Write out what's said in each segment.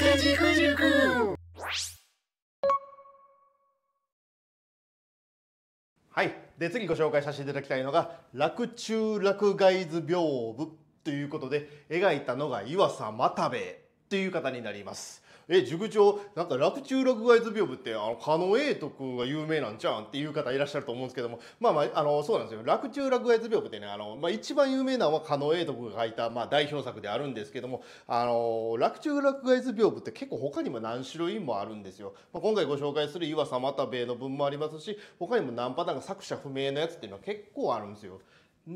掛け軸くはいで次ご紹介させていただきたいのが「楽中落外図屏風」ということで描いたのが岩佐又兵衛という方になります。え塾長なんか洛中洛外図屏風ってあの狩野英徳が有名なんちゃうんっていう方いらっしゃると思うんですけどもまあまああのそうなんですよ洛中洛外図屏風ってねあの、まあ、一番有名なのは狩野英徳が書いた、まあ、代表作であるんですけどもあの洛中洛外図屏風って結構他にも何種類もあるんですよ。まあ、今回ご紹介する岩佐又兵衛の文もありますし他にも何パターンか作者不明のやつっていうのは結構あるんですよ。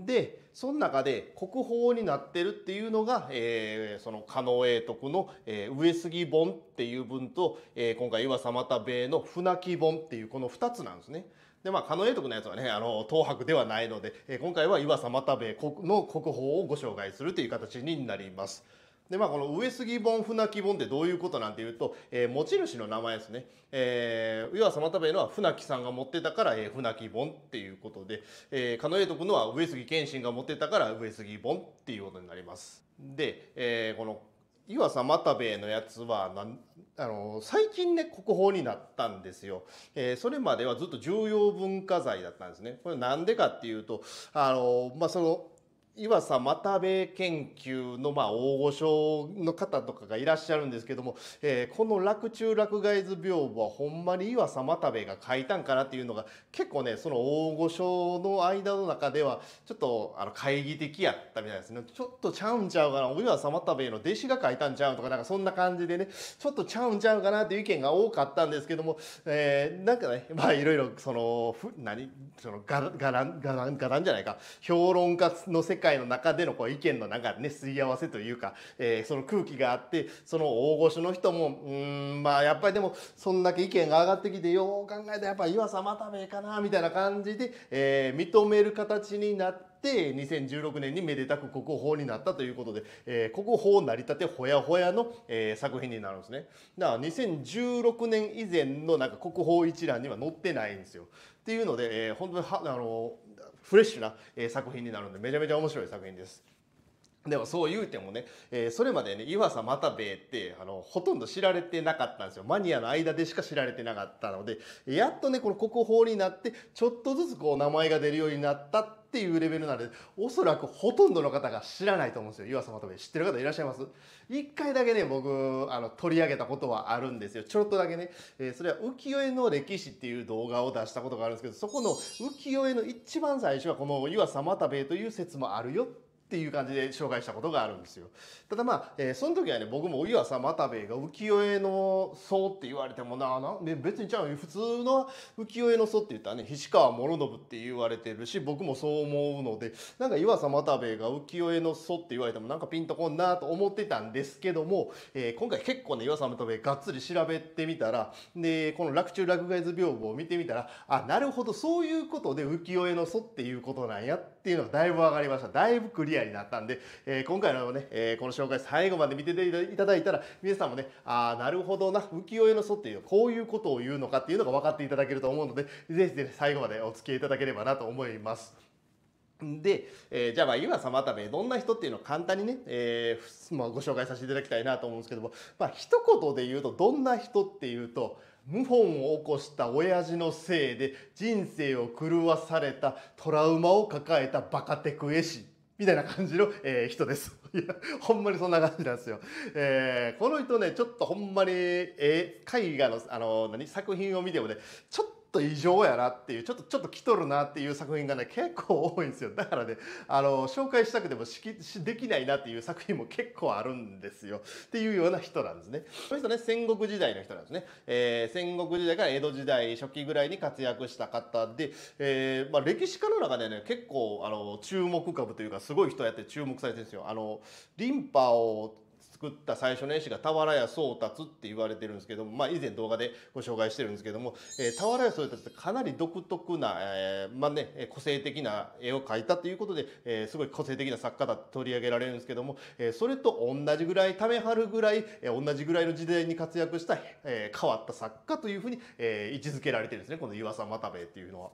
でその中で国宝になってるっていうのが、えー、その狩野英徳の、えー、上杉本っていう文と、えー、今回岩佐又兵衛の船木本っていうこの2つなんですね。でまあ狩野英徳のやつはねあの東博ではないので、えー、今回は岩佐又兵衛の国宝をご紹介するという形になります。で、まあ、この上杉本、船木本ってどういうことなんていうと、えー、持ち主の名前ですね。えー、要は様田部のは船木さんが持ってたから、えー、船木本っていうことで、えー、狩野英徳のは上杉謙信が持ってたから上杉本っていうことになります。で、えー、この岩佐又兵衛のやつはあの最近ね国宝になったんですよ、えー、それまではずっと重要文化財だったんですねこれなんでかっていうとあの、まあ、その岩佐又部研究のまあ大御所の方とかがいらっしゃるんですけども、えー、この「洛中洛外図屏風」はほんまに岩佐又部が書いたんかなっていうのが結構ねその大御所の間の中ではちょっとあの懐疑的やったみたいですねちょっとちゃうんちゃうかな岩佐又部の弟子が書いたんちゃうとかなんかそんな感じでねちょっとちゃうんちゃうかなっていう意見が多かったんですけども、えー、なんかねまあいろいろその何そのガランガランガランじゃないか評論家の世界界の中でのこう意見の中んね吸い合わせというか、えー、その空気があってその大御所の人もうんまあやっぱりでもそんだけ意見が上がってきてよう考えたらやっぱ岩佐又兵衛かなみたいな感じで、えー、認める形になって。っ2016年にめでたく国宝になったということで、えー、国宝成り立てほやほやの、えー、作品になるんですねだから2016年以前のなんか国宝一覧には載ってないんですよっていうので、えー、本当にはあのフレッシュな、作品になるのでめちゃめちゃ面白い作品です。でもそう言うてもね、えー、それまでね、岩佐又兵衛って、あの、ほとんど知られてなかったんですよ。マニアの間でしか知られてなかったので、やっとね、この国宝になって、ちょっとずつこう名前が出るようになったっていうレベルなので、おそらくほとんどの方が知らないと思うんですよ。岩佐又兵衛知ってる方いらっしゃいます一回だけね、僕、あの、取り上げたことはあるんですよ。ちょっとだけね。えー、それは浮世絵の歴史っていう動画を出したことがあるんですけど、そこの浮世絵の一番最初はこの岩佐又兵衛という説もあるよっっていう感じで紹介したことがあるんですよ。ただまあ、えー、その時はね、僕も岩湯浅又兵衛が浮世絵の層って言われてもな、なね、別にちゃう普通の浮世絵の祖って言ったらね、菱川諸信って言われてるし、僕もそう思うので、なんか湯浅又兵衛が浮世絵の祖って言われてもなんかピンとこんなと思ってたんですけども、えー、今回結構ね、湯浅又兵衛がっつり調べてみたら、で、この落中落外図屏風を見てみたら、あ、なるほど、そういうことで浮世絵の祖っていうことなんやっていうのがだいぶ分かりました。だいぶクリアアになったんで、えー、今回のね、えー、この紹介最後まで見ていただいたら皆さんもねああなるほどな浮世絵の祖っていうこういうことを言うのかっていうのが分かっていただけると思うのでぜひ、ひ最後までお付き合いいただければなと思います。で、えー、じゃあまあ岩様ためどんな人っていうのを簡単にね、えー、まあ、ご紹介させていただきたいなと思うんですけども、まあ一言で言うとどんな人っていうと謀反を起こした親父のせいで人生を狂わされたトラウマを抱えたバカテク絵師みたいな感じの、えー、人です。いや、ほんまにそんな感じなんですよ。えー、この人ね、ちょっとほんまに、えー、絵画の、あの、何、作品を見てもね、ちょっとと異常やなっていうちょっとちょっと来とるなっていう作品がね結構多いんですよだからねあの紹介したくてもししできないなっていう作品も 結構あるんですよっていうような人なんですねこの人ね戦国時代の人なんですね、えー、戦国時代から江戸時代初期ぐらいに活躍した方で、えーまあ、歴史家の中でね結構あの注目株というかすごい人やって注目されてるんですよあのリンパを作った最初の絵師が俵屋宗達って言われてるんですけども、まあ、以前動画でご紹介してるんですけども、えー、俵屋宗達ってかなり独特な、えー、まあね、個性的な絵を描いたということで、えー、すごい個性的な作家だと取り上げられるんですけども、えー、それと同じぐらいためはるぐらい、えー、同じぐらいの時代に活躍した、えー、変わった作家というふうに、えー、位置づけられてるんですねこの湯浅又兵衛っていうのは。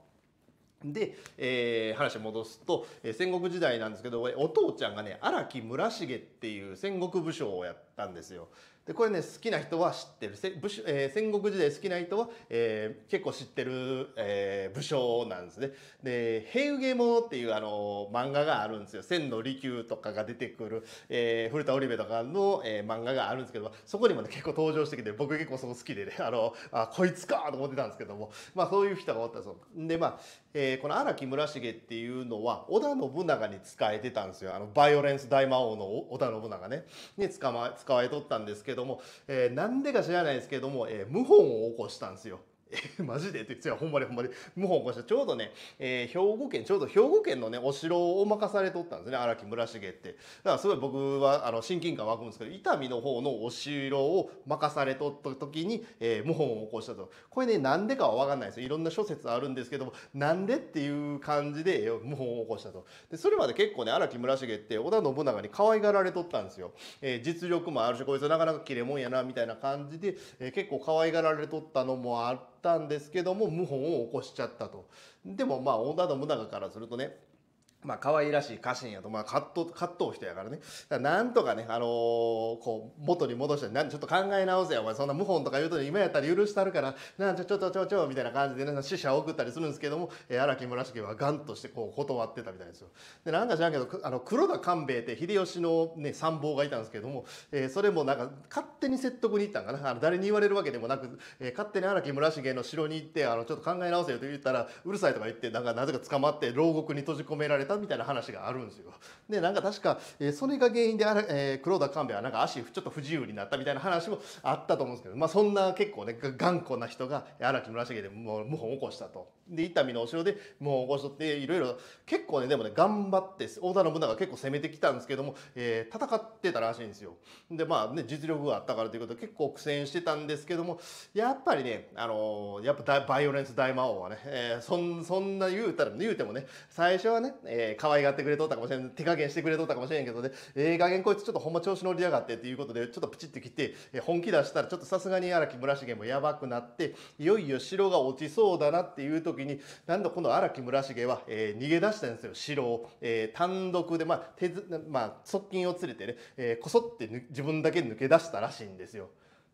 で、えー、話戻すと、えー、戦国時代なんですけどお父ちゃんがね荒木村重っていう戦国武将をやったんですよ。でこれね好きな人は知ってる武将、えー、戦国時代好きな人は、えー、結構知ってる、えー、武将なんですね。で「平家物」っていうあの漫画があるんですよ。千の利休とかが出てくる、えー、古田織部とかの、えー、漫画があるんですけどもそこにもね結構登場してきて僕結構そう好きでね あのあこいつかと思ってたんですけども、まあ、そういう人がおったそう。でまあ、えー、この荒木村重っていうのは織田信長に使えてたんですよあのバイオレンス大魔王の織田信長ねに使,、ま、使われとったんですけどども、えー、なんでか知らないですけども、えー、謀反を起こしたんですよ。え マジでってほんまにほんまにもう起こしたちょうどね、えー、兵庫県ちょうど兵庫県のねお城を任されとったんですね荒木村重ってだからすごい僕はあの親近感湧くんですけど伊丹の方のお城を任されとった時に、えー、謀反を起こしたとこれねなんでかは分かんないですいろんな諸説あるんですけどもなんでっていう感じで謀反を起こしたとでそれまで結構ね荒木村重って織田信長に可愛がられとったんですよ、えー、実力もあるしこいつなかなか切れもんやなみたいな感じで、えー、結構可愛がられとったのもあってったんですけども謀反を起こしちゃったと。でもまあ織田信長からするとねまあ可愛らしい家臣やと、まあ、葛藤葛藤人やからねからなんとかね、あのー、こう元に戻してなんちょっと考え直せやお前そんな謀反とか言うと今やったら許したるからなちょちょちょちょちょみたいな感じで、ね、死者を送ったりするんですけども荒、えー、木村重はガンとしてこう断ってたみたいですよ。でなんか知らんけどあの黒田官兵衛って秀吉の、ね、参謀がいたんですけども、えー、それもなんか勝手に説得に行ったんかなあの誰に言われるわけでもなく、えー、勝手に荒木村重の城に行ってあのちょっと考え直せよと言ったらうるさいとか言ってなんかなぜか捕まって牢獄に閉じ込められて。たみたいな話があるんですよ。でなんか確か、えー、それが原因であえー、黒田官兵衛はなんか足ちょっと不自由になったみたいな話もあったと思うんですけど、まあ、そんな結構ね頑固な人が荒木村重でもう謀反を起こしたと。で伊丹のお城でもうご所っていろいろ結構ねでもね頑張って織田信長結構攻めてきたんですけども、えー、戦ってたらしいんですよ。でまあね実力があったからということで結構苦戦してたんですけどもやっぱりねあのー、やっぱバイオレンス大魔王はね、えー、そんそんな言うたら言うてもね最初はね、えー、可愛がってくれとったかもしれん手加減してくれとったかもしれんけどねええー、加減こいつちょっとほんま調子乗りやがってっていうことでちょっとプチって来て、えー、本気出したらちょっとさすがに荒木村重もやばくなっていよいよ城が落ちそうだなっていう時時になんとこの荒木村重は、えー、逃げ出したんですよ城を、えー、単独で、まあ手まあ、側近を連れてね、えー、こそって自分だけ抜け出したらしいんですよ。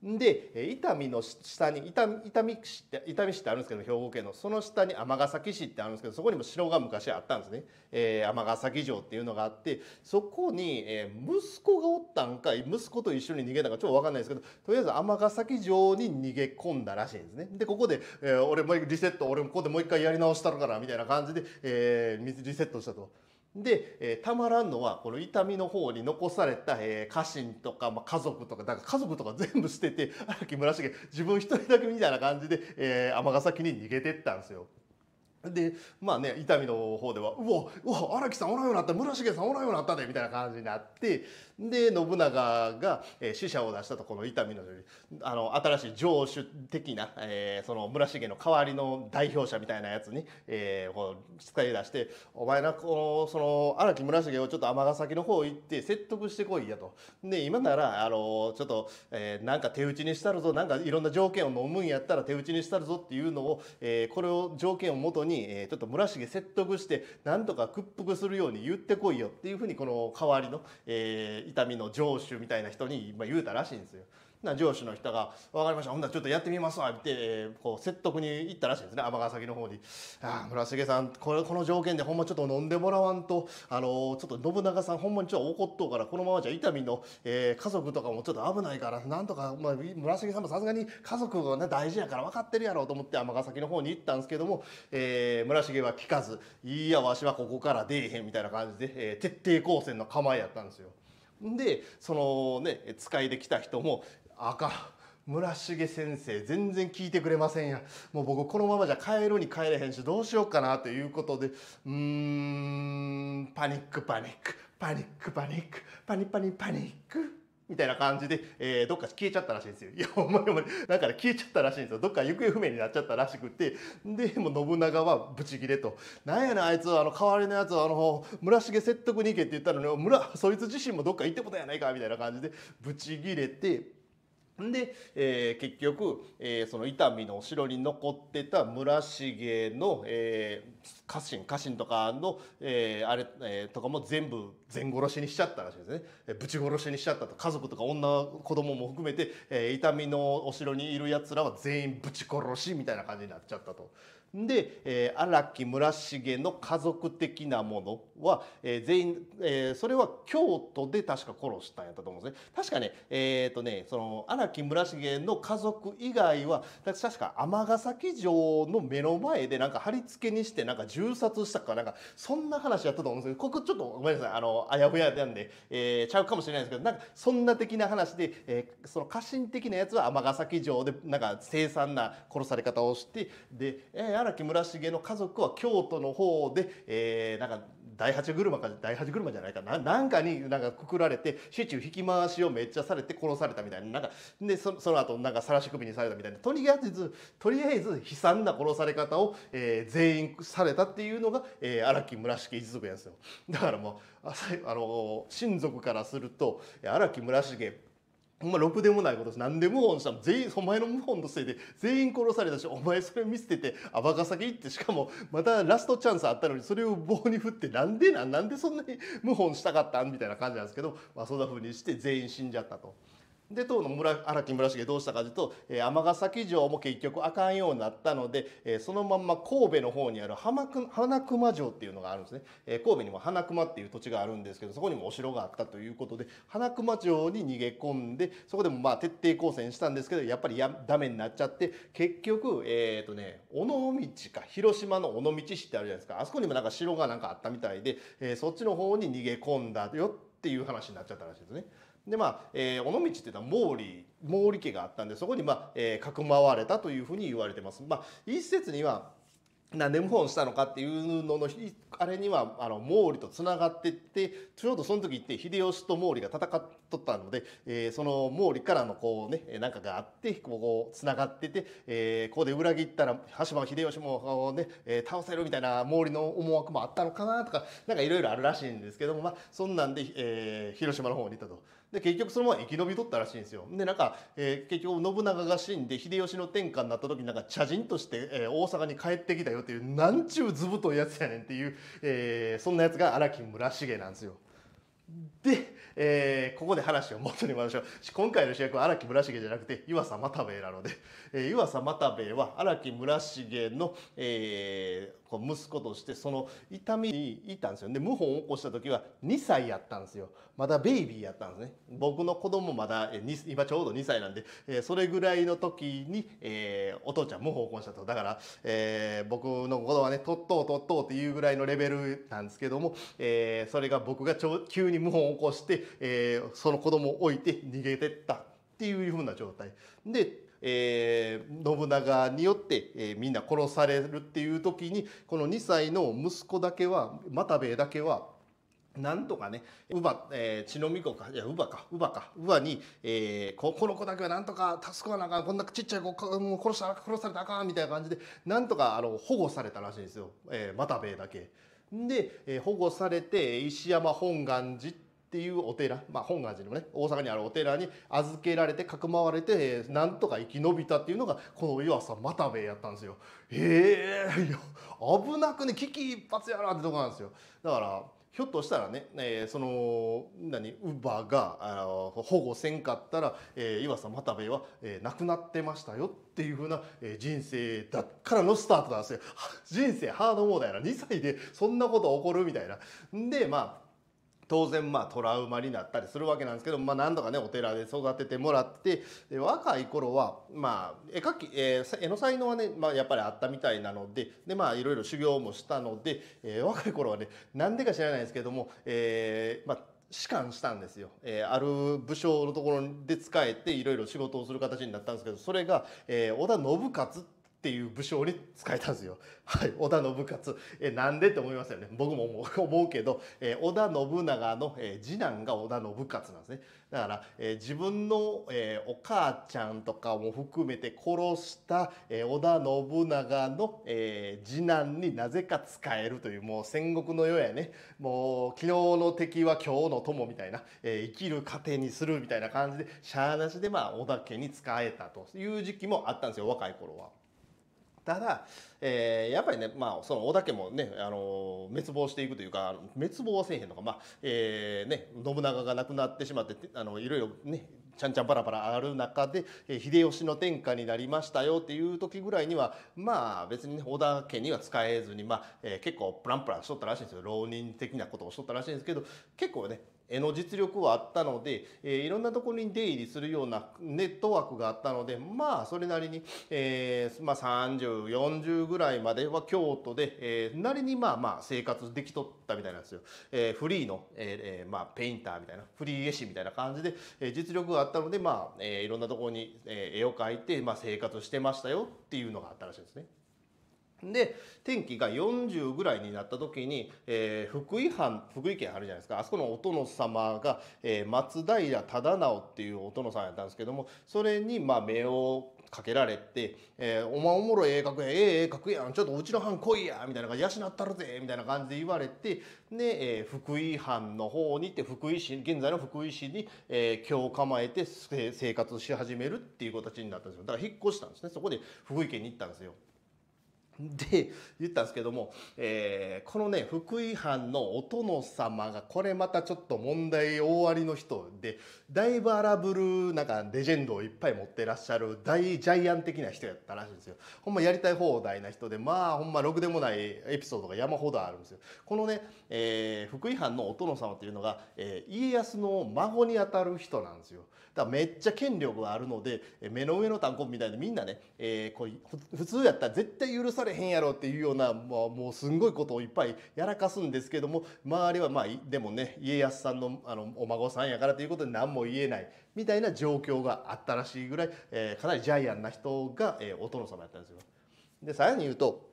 で伊丹の下に伊丹伊丹市って伊丹市ってあるんですけど兵庫県のその下に尼崎市ってあるんですけどそこにも城が昔あったんですね尼、えー、崎城っていうのがあってそこに、えー、息子がおったんか息子と一緒に逃げたかちょっと分かんないですけどとりあえず尼崎城に逃げ込んだらしいんですね。でここで、えー、俺もリセット俺もここでもう一回やり直したのかなみたいな感じで、えー、リセットしたと。で、えー、たまらんのはこの痛みの方に残された、えー、家臣とか、まあ、家族とかだから家族とか全部捨てて 荒木村重自分一人だけみたいな感じで尼、えー、崎に逃げてったんですよ。でまあね伊丹の方では「うわうわ荒木さんおらんようになった村重さんおらんようになったで」みたいな感じになってで信長が、えー、死者を出したとこの伊丹のあの新しい城主的な、えー、その村重の代わりの代表者みたいなやつに、えー、こう使い出して「お前なこのその荒木村重をちょっと尼崎の方行って説得してこいや」と。で今ならあのちょっと、えー、なんか手打ちにしたるぞなんかいろんな条件を飲むんやったら手打ちにしたるぞっていうのを、えー、これを条件をもとに、えー、ちょっと村重説得してなんとか屈服するように言ってこいよっていうふうにこの代わりの、えー痛みの上司みたいな人に言うたらしいんですよ。な上司の人が「分かりましたほんならちょっとやってみますわ」ってこう説得に行ったらしいんですね尼崎の方に「ああ村重さんこれこの条件でほんまちょっと飲んでもらわんとあのちょっと信長さんほんまにちょっと怒っとうからこのままじゃ伊丹の、えー、家族とかもちょっと危ないからなんとか、まあ、村重さんもさすがに家族が、ね、大事やから分かってるやろ」うと思って尼崎の方に行ったんですけども、えー、村重は聞かず「いやわしはここから出えへん」みたいな感じで、えー、徹底抗戦の構えやったんですよ。でそのね使いできた人も「あかん」村重先生全然聞いてくれませんやもう僕このままじゃ帰るに帰れへんしどうしようかなということでうーんパニックパニックパニックパニックパニパニパニック。みたいな感じで、えー、どっか消えちゃったらしいんですよ。いや、お前お前、なんかね、消えちゃったらしいんですよ。どっか行方不明になっちゃったらしくて、で、もう信長はブチギレと。なんやねん、あいつ、は、あの、代わりのやつ、は、あの、村重説得に行けって言ったのに、村、そいつ自身もどっか行ってことやないか、みたいな感じで、ブチギレて、で、えー、結局、えー、その伊丹のお城に残ってた村重の、えー、家臣家臣とかの、えー、あれ、えー、とかも全部全殺しにしちゃったらしいですね、えー、ぶち殺しにしちゃったと家族とか女子供も含めて、えー、伊丹のお城にいるやつらは全員ぶち殺しみたいな感じになっちゃったと。で、えー、荒木村重の家族的なものは、えー、全員、えー、それは京都で確か殺したんやったと思うんですね。確かね、えっ、とね、その荒木村重の家族以外は、確か尼崎城の目の前でなんか貼り付けにしてなんか銃殺したかなんかそんな話やったと思うんですけど、ここちょっとごめんなさい、あの、あやふやなんで、えー、ちゃうかもしれないですけど、なんかそんな的な話で、えー、その家臣的なやつは尼崎城でなんか凄惨な殺され方をして、で、えー荒木村重の家族は京都の方で、えー、なんか第八車か第八車じゃないかななんかになんかくくられて市中引き回しをめっちゃされて殺されたみたいななんかでそその後なんか晒し首にされたみたいなとりあえずとりあえず悲惨な殺され方を、えー、全員されたっていうのが荒、えー、木村重一族なんですよだからもうあの親族からすると荒木村重ほんまろくでもないことし何で謀反したの全員お前の謀反のせいで全員殺されたしお前それ見捨てて尼崎行ってしかもまたラストチャンスあったのにそれを棒に振ってなんでなんなんでそんなに謀反したかったんみたいな感じなんですけど、まあ、そんな風にして全員死んじゃったと。で当の村荒木村重どうしたかというと尼、崎城も結局あかんようになったのでそのまんま神戸の方にある浜花熊城っていうのがあるんですね神戸にも花熊っていう土地があるんですけどそこにもお城があったということで花熊城に逃げ込んでそこでもまあ徹底抗戦したんですけどやっぱりやダメになっちゃって結局えっ、ー、とね尾道か広島の尾道市ってあるじゃないですかあそこにもなんか城がなんかあったみたいで、えー、そっちの方に逃げ込んだよっていう話になっちゃったらしいですね。でまあ、えー、尾道っていうのは毛利毛利家があったんでそこに、まあえー、くまれたというふうに言われてます。まあ、一説には何で謀反したのかっていうののあれにはあの毛利とつながってってちょうどその時って秀吉と毛利が戦っとったので、えー、その毛利からのこうねなんかがあってこうつながってて、えー、ここで裏切ったら羽柴秀吉もこうね、えー、倒せるみたいな毛利の思惑もあったのかなとかなんかいろいろあるらしいんですけども、まあ、そんなんで、えー、広島の方にいたと。で結局そのまま生き延びとったらしいんですよ。でなんか、えー、結局信長が死んで秀吉の天下になった時になんか茶人として、えー、大阪に帰ってきたよっていうなんちゅう図太いやつやねんっていう、えー、そんなやつが荒木村重なんですよ。で、えー、ここで話を元に戻しょう今回の主役は荒木村重じゃなくて湯浅又兵衛なので、えー、湯浅又兵衛は荒木村重の、えー、こう息子としてその痛みにいたんですよで謀反を起こした時は2歳やったんですよまだベイビーやったんですね僕の子供まだ今ちょうど2歳なんで、えそれぐらいの時に、えー、お父ちゃん謀反を起こしたとだから、えー、僕のことはねとっとうとっとうっていうぐらいのレベルなんですけども、えー、それが僕がちょ急に謀反を起こして、えその子供を置いて逃げてったっていうふうな状態でえー、信長によって、えー、みんな殺されるっていう時にこの2歳の息子だけは又兵衛だけはなんとかね、乳母、えー、の巫か、いや、乳母か、乳母か、乳母に、えーこ、この子だけはなんとか助かなあかん、こんなちっちゃい子、もう殺した殺されたあかん、みたいな感じで、なんとか、あの、保護されたらしいんですよ。え又兵衛だけ。で、えー、保護されて、石山本願寺っっていうお寺、まあ、本願寺にもね大阪にあるお寺に預けられてかくまわれて、えー、なんとか生き延びたっていうのがこの湯浅又兵衛やったんですよ。えー、いや危なくね危機一髪やなってとこなんですよ。だからひょっとしたらね、えー、その何乳母があの保護せんかったら、えー、岩佐又兵衛は、えー、亡くなってましたよっていうふうな、えー、人生だからのスタートなんですよ。人生ハードモードやな2歳でそんなこと起こるみたいな。でまあ当然まあトラウマになったりするわけなんですけど、まあ、何度かねお寺で育ててもらってで若い頃は、まあ、絵描き、えー、絵の才能はね、まあ、やっぱりあったみたいなのでで、まあ、いろいろ修行もしたので、えー、若い頃はね何でか知らないですけども、えーまあ、士官したんですよ、えー、ある武将のところで仕えていろいろ仕事をする形になったんですけどそれが、えー、織田信勝っっていう武将に使えたんですよ。はい、織田信勝えなんでって思いますよね。僕も思う けど、え織田信長の、え次男が織田信勝なんですね。だから、え自分の、えお母ちゃんとかも含めて殺した、え織田信長の、え次男になぜか使えるというもう戦国の世やねもう昨日の敵は今日の友みたいな、え生きる糧にするみたいな感じでしゃーなしで、まあ、織田家に仕えたという時期もあったんですよ若い頃は。ただ、えー、やっぱりね、まあ、その織田家もね、あの滅亡していくというか滅亡はせえへんのか、まあえーね、信長が亡くなってしまってあのいろいろねちゃんちゃんパラパラある中で、えー、秀吉の天下になりましたよっていう時ぐらいにはまあ別にね織田家には使えずに、まあえー、結構プランプランしとったらしいんですよ浪人的なことをしとったらしいんですけど結構ね絵の実力はあったので、えー、いろんなところに出入りするようなネットワークがあったのでまあそれなりに、えーまあ、3040ぐらいまでは京都で、えー、なりにまあまあ生活できとったみたいなんですよ、えー、フリーの、えーまあ、ペインターみたいなフリー絵師みたいな感じで、えー、実力があったのでまあ、えー、いろんなところに絵を描いて、まあ、生活してましたよっていうのがあったらしいですね。で天気が40ぐらいになった時に、えー、福井藩福井県あるじゃないですかあそこのお殿様が、えー、松平忠直っていうお殿さんやったんですけどもそれにまあ目をかけられて「えー、お前おもろええ格やええええ格やんちょっとうちの藩来いや」みたいな養ったるぜ」みたいな感じで言われてで、えー、福井藩の方に行って福井市現在の福井市に、えー、今日構えて生活し始めるっていう形になったんですよだから引っ越したんですねそこで福井県に行ったんですよ。で言ったんですけども、えー、このね福井藩のお殿様がこれまたちょっと問題大ありの人でだいぶ荒ぶるなんかレジェンドをいっぱい持ってらっしゃる大ジャイアン的な人やったらしいんですよほんまやりたい放題な人でまあほんまろくでもないエピソードが山ほどあるんですよこのね、えー、福井藩のお殿様っていうのが、えー、家康の孫にあたる人なんですよだめっちゃ権力があるので目の上の単行みたいでみんなね、えー、こう普通やったら絶対許されへんやろっていうような、まあ、もうすんごいことをいっぱいやらかすんですけども周りはまあでもね家康さんのあのお孫さんやからということで何も言えないみたいな状況があったらしいぐらい、えー、かなりジャイアンな人が、えー、お殿様やったんですよ。でさらに言うと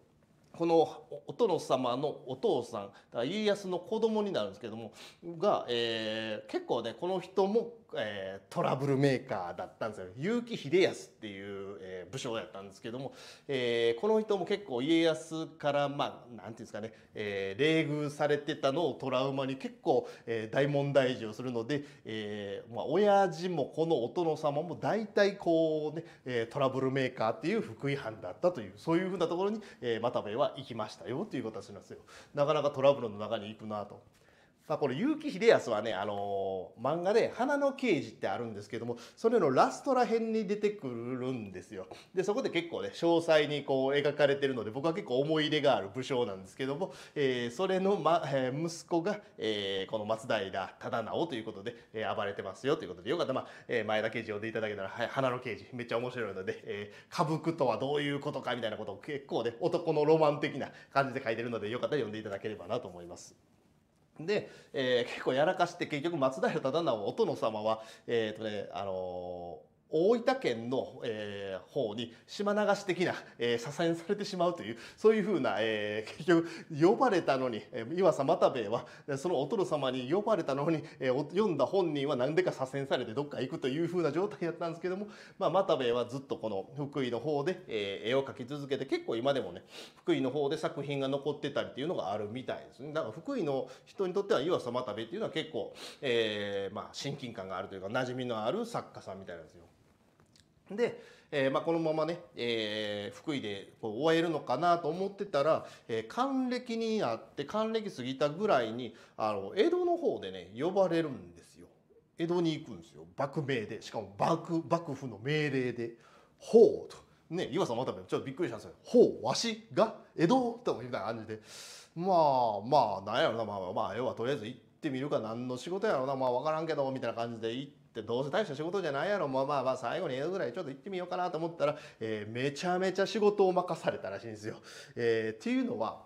このお殿様のお父さん家康の子供になるんですけどもが、えー、結構ねこの人もえー、トラブルメーカーだったんですよ結城秀康っていう、えー、武将やったんですけども、えー、この人も結構家康からまあ何て言うんですかね、えー、冷遇されてたのをトラウマに結構、えー、大問題児をするので、えーまあ、親父もこのお殿様も大体こうね、えトラブルメーカーっていう福井藩だったというそういうふうなところに、え又兵衛は行きましたよということはんですよ。なかなかトラブルの中に行くなと。さあこの結城秀康はね、あのー、漫画で「花の刑事」ってあるんですけどもそれのラストら辺に出てくるんですよ。でそこで結構ね詳細にこう描かれてるので僕は結構思い入れがある武将なんですけども、えー、それの、まえー、息子が、えー、この松平忠直ということで、えー、暴れてますよということでよかったら、まあえー、前田刑事呼んでいただけたら「はい、花の刑事」めっちゃ面白いので、えー、歌舞伎とはどういうことかみたいなことを結構ね男のロマン的な感じで書いてるのでよかったら読んでいただければなと思います。で、えー、結構やらかして結局松平忠直お殿様は、えーとねあの大分県の、えー、方に島流し的な、えー、左遷されてしまうというそういうふうな、えー、結局呼ばれたのにえ岩佐又兵衛はそのお殿様に呼ばれたのに、えー、読んだ本人は何でか左遷されてどっか行くというふうな状態やったんですけども、まあ、又兵衛はずっとこの福井の方で、えー、絵を描き続けて結構今でもね福井の方で作品が残ってたりっていうのがあるみたいですね。だから福井の人にとっては岩佐又兵衛っていうのは結構、えーまあ、親近感があるというか馴染みのある作家さんみたいなんですよ。で、えー、まあ、このままね、えー、福井でこう終えるのかなと思ってたら、えー、還暦にあって還暦過ぎたぐらいにあの江戸の方でね呼ばれるんですよ江戸に行くんですよ幕命でしかも幕幕府の命令で「ほう」と。ね、岩さんまたちょっとびっくりしたんですよ「ほうわしが江戸」とみたいな感じでまあまあなんやろなまあまあ要はとりあえず行ってみるか何の仕事やろなまあ分からんけどみたいな感じで行って。ってどうせ大した仕事じゃないやろまあまあまあ最後に江戸ぐらいちょっと行ってみようかなと思ったら、えー、めちゃめちゃ仕事を任されたらしいんですよ。えー、っていうのは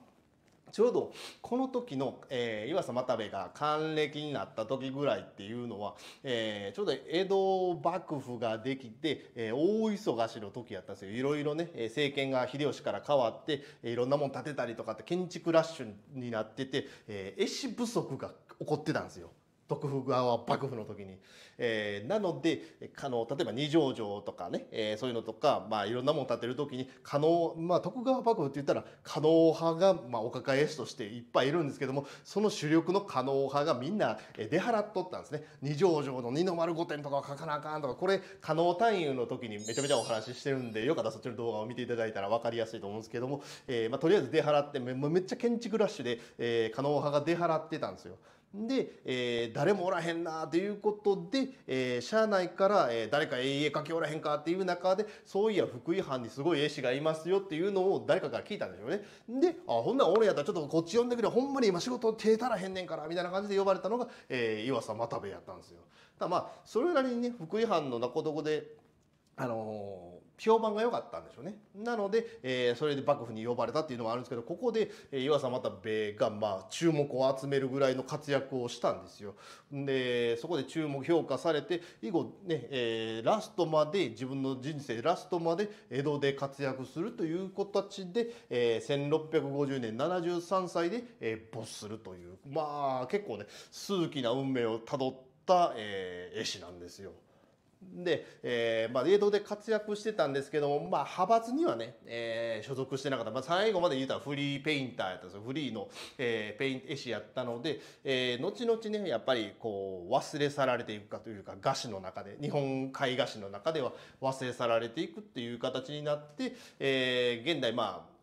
ちょうどこの時の、えー、岩佐又兵衛が還暦になった時ぐらいっていうのは、えー、ちょうど江戸幕府ができて、えー、大忙しの時やったんですよいろいろね政権が秀吉から変わっていろんなもん建てたりとかって建築ラッシュになってて、えー、絵師不足が起こってたんですよ。徳府側幕府の時に、えー、なのであの例えば二条城とかね、えー、そういうのとか、まあ、いろんなもの建てる時に可能、まあ、徳川幕府って言ったら加納派が、まあ、お抱え師としていっぱいいるんですけどもその主力の加納派がみんな出払っとったんですね二条城の二の丸御殿とか書かなあかんとかこれ加納単位の時にめちゃめちゃお話ししてるんでよかったらそっちの動画を見ていただいたら分かりやすいと思うんですけども、えーまあ、とりあえず出払ってめめっちゃ建築ラッシュで、えー、加納派が出払ってたんですよ。で、えー、誰もおらへんなということで、えー、社内から、えー、誰か AA かけおらへんかっていう中でそういや福井藩にすごい絵師がいますよっていうのを誰かから聞いたんでしょうね。であほんなら俺やったらちょっとこっち呼んでくれほんまに今仕事手たらへんねんからみたいな感じで呼ばれたのが、えー、岩佐又部やったんですよ。だまあそれなりにね福井藩のどどこであのー評判が良かったんでしょうね。なので、えー、それで幕府に呼ばれたっていうのもあるんですけど、ここで、えー、岩佐又兵衛が、まあ、注目を集めるぐらいの活躍をしたんですよ。で、そこで注目評価されて、以後ね、えー、ラストまで、自分の人生ラストまで江戸で活躍するという形で、えー、1650年73歳で、えー、没するという、まあ、結構ね、数奇な運命をたどった、えー、絵師なんですよ。で、えー、まあ、冷凍で活躍してたんですけども、まあ、派閥にはね、えー、所属してなかった、まあ、最後まで言うたらフリーペインターやったんですよフリーの、えー、ペイン絵師やったので、えー、後々ねやっぱりこう忘れ去られていくかというか画師の中で日本絵画史の中では忘れ去られていくっていう形になって、えー、現代まあ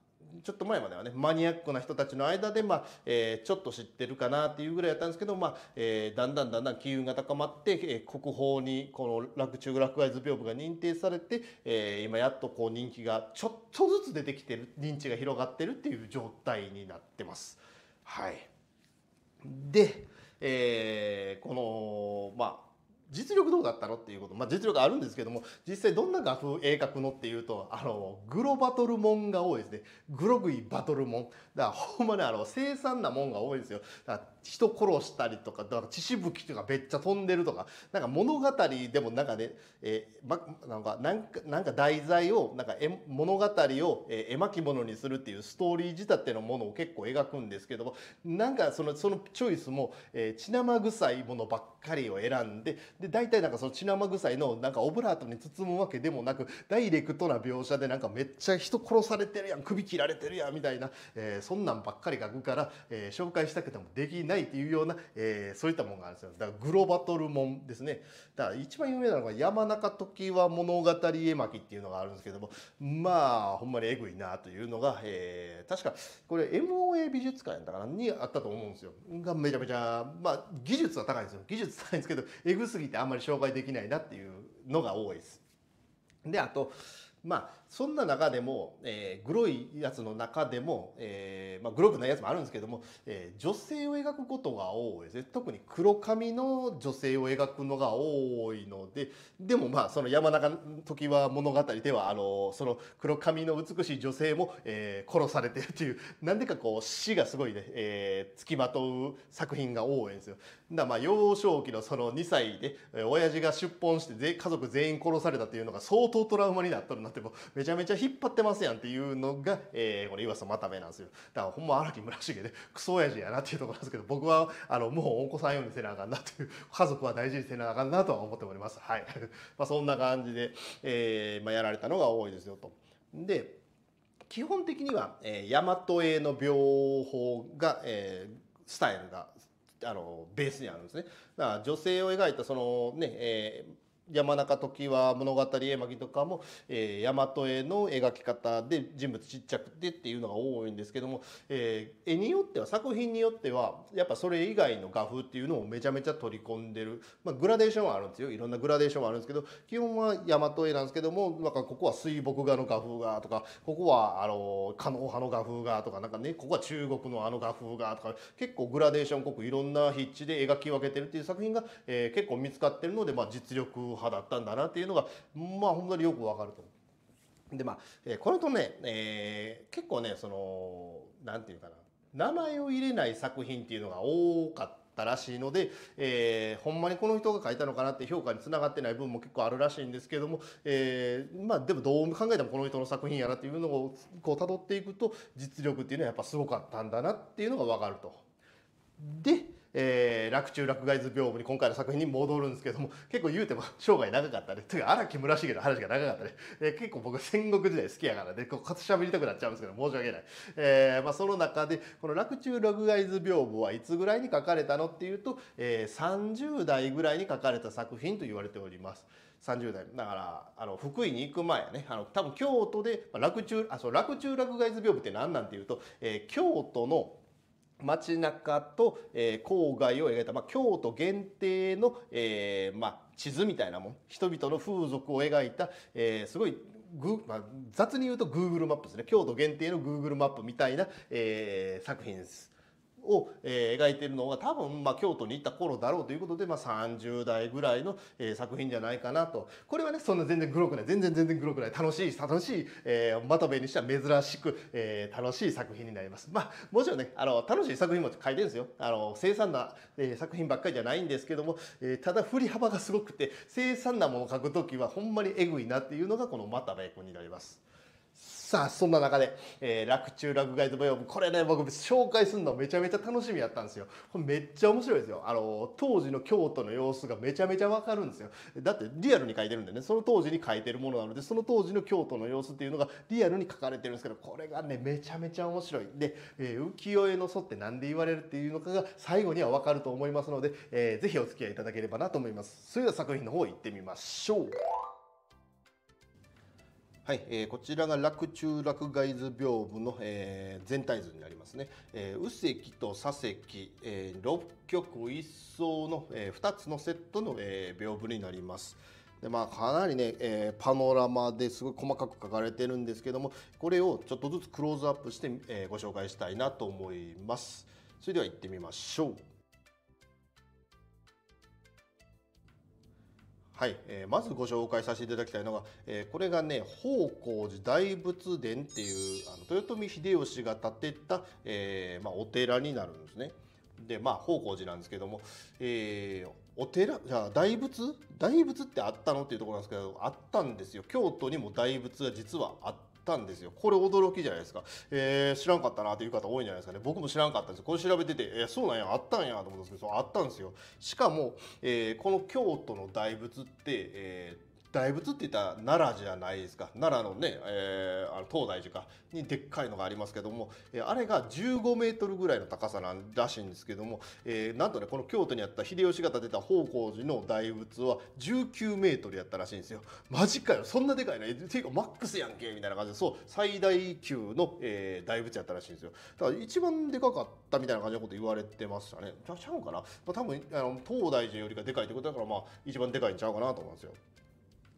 ちょっと前まではねマニアックな人たちの間で、まあえー、ちょっと知ってるかなっていうぐらいやったんですけど、まあえー、だんだんだんだん機運が高まって、えー、国宝にこの楽中ア外図屏風が認定されて、えー、今やっとこう人気がちょっとずつ出てきてる認知が広がってるっていう状態になってます。はい、で、えー、このまあ実力どうだったのっていうこと、まあ、実力あるんですけども実際どんな画風鋭角のっていうとあのグロバトルモンが多いですねグログイバトルもンだからほんまにあの凄惨なもんが多いですよだから人殺したりとかだから血しぶきとかめっちゃ飛んでるとかなんか物語でもなんかね、えーま、なんかなんかなんか題材をなんかえ、物語を、えー、絵巻物にするっていうストーリー仕立てのものを結構描くんですけどもなんかそのそのチョイスも、えー、血生臭いものばっかりを選んでで大体なんかその血生臭いのなんかオブラートに包むわけでもなくダイレクトな描写でなんかめっちゃ人殺されてるやん首切られてるやんみたいな、えー、そんなんばっかり描くから、えー、紹介したくてもできない。ないっていうような、えー、そういったものがあるんですよだからグロバトルもんですねだから一番有名なのが山中時は物語絵巻っていうのがあるんですけどもまあほんまにえぐいなというのが、えー、確かこれ MOA 美術館やったかなにあったと思うんですよがめちゃめちゃまあ技術は高いんですよ技術高いんですけどえぐすぎてあんまり紹介できないなっていうのが多いです。であとまあそんな中でも、えー、グロいやつの中でも、えーまあ、グロくないやつもあるんですけども、えー、女性を描くことが多いですね特に黒髪の女性を描くのが多いのででもまあその山中時は物語ではあのその黒髪の美しい女性も、えー、殺されてるというなんでかこう死がすごいね、えー、付きまとう作品が多いんですよ。だまあ幼少期のその2歳で親父が出奔して家族全員殺されたというのが相当トラウマになっとるなってもうめちゃめちゃ引っ張ってますやんっていうのが、えー、この岩佐又部なんですよだからほんま荒木村重でクソ親父やなっていうところなんですけど僕はあのもうお子さんようにせなあかんなっていう家族は大事にせなあかんなとは思っておりますはい まあそんな感じで、えーまあ、やられたのが多いですよと。で基本的には、えー、大和絵の病法が、えー、スタイルがあのベースにあるんですね。だから女性を描いたそのね、えー山中時は物語絵巻とかも、えー、大和絵の描き方で人物ちっちゃくてっていうのが多いんですけども、えー、絵によっては作品によってはやっぱそれ以外の画風っていうのをめちゃめちゃ取り込んでる、まあ、グラデーションはあるんですよいろんなグラデーションはあるんですけど基本は大和絵なんですけどもなんかここは水墨画の画風がとかここはあの狩野派の画風がとかなんかねここは中国のあの画風がとか結構グラデーション濃くいろんな筆致で描き分けてるっていう作品が、えー、結構見つかってるので、まあ、実力を派だったんだなっていうのがまあ本当によくわかると思う。でまあ、えこのとね、えー、結構ねその何て言うかな名前を入れない作品っていうのが多かった。らしいので、えー、ほんまにこの人が書いたのかなって評価につながってない部分も結構あるらしいんですけども、えー、まあでもどう考えてもこの人の作品やなっていうのをこう辿っていくと実力っていうのはやっぱすごかったんだなっていうのが分かると。でえー、楽中落外図屏風に今回の作品に戻るんですけども 結構言うても生涯長かったねというか荒木村重の話が長かったね、えー、結構僕戦国時代好きやからねこうかつしゃべりたくなっちゃうんですけど申し訳ない、えーまあ、その中でこの楽中落外図屏風はいつぐらいに書かれたのっていうと、えー、30代ぐらいに書かれた作品と言われております。30代だからあの福井に行く前ねあの多分京都で、まあ、洛中あそう洛中洛外図屏風って何なんていうと、えー、京都の街中と、えー、郊外を描いた、まあ、京都限定の、えーまあ、地図みたいなもん人々の風俗を描いた、えー、すごいグ、まあ、雑に言うと Google マップですね京都限定の Google マップみたいな、えー、作品です。を、え描いているのが多分、ま京都に行った頃だろうということで、ま30代ぐらいの、え作品じゃないかなとこれはねそんな全然グロくない全然全然グロくない楽しい楽しい、えまとめにしては珍しく、え楽しい作品になります。まあ、もちろんねあの楽しい作品も書いてるんですよあの凄惨な、え作品ばっかりじゃないんですけども、えただ振り幅がすごくて凄惨なものを書く時はほんまにえぐいなっていうのがこの「又兵衛君」になります。さあ、そんな中で、えー、楽中楽ガイドバイオーム、これね、僕紹介するのめちゃめちゃ楽しみやったんですよ。これめっちゃ面白いですよ。あの、当時の京都の様子がめちゃめちゃわかるんですよ。だってリアルに書いてるんでね、その当時に書いてるものなので、その当時の京都の様子っていうのがリアルに書かれてるんですけど、これがね、めちゃめちゃ面白い。で、えー、浮世絵の祖って何で言われるっていうのかが最後にはわかると思いますので、えー、ぜひお付き合いいただければなと思います。それでは作品の方行ってみましょう。はい、えー、こちらが落中落外図屏風の、えー、全体図になりますね。えー、右席と左席、えー、6曲一層の、えー、2つのセットの、えー、屏風になります。でまあ、かなりね、えー、パノラマですごい細かく書かれてるんですけどもこれをちょっとずつクローズアップして、えー、ご紹介したいなと思います。それでは行ってみましょう。はい、えー、まずご紹介させていただきたいのが、えー、これがね宝光寺大仏殿っていうあの豊臣秀吉が建てた、えーまあ、お寺になるんですね。でまあ宝光寺なんですけども、えー、お寺じゃあ大仏大仏ってあったのっていうところなんですけどあったんですよ京都にも大仏が実はあったんですよこれ驚きじゃないですか、えー、知らんかったなという方多いんじゃないですかね僕も知らんかったんですよこれ調べてて、えー、そうなんやあったんやと思ったんですけどあったんですよしかも、えー、この京都の大仏って、えー大仏って言ったら奈良じゃないですか奈良のね、えー、あの東大寺かにでっかいのがありますけども、えー、あれが15メートルぐらいの高さなんらしいんですけども、えー、なんとねこの京都にあった秀吉が建てた宝光寺の大仏は19メートルやったらしいんですよマジかよそんなでかいのていうかマックスやんけみたいな感じでそう最大級の、えー、大仏やったらしいんですよだから一番でかかったみたいな感じのこと言われてましたねちゃうかな、まあ、多分あの東大寺よりかでかいってことだからまあ一番でかいんちゃうかなと思うんですよ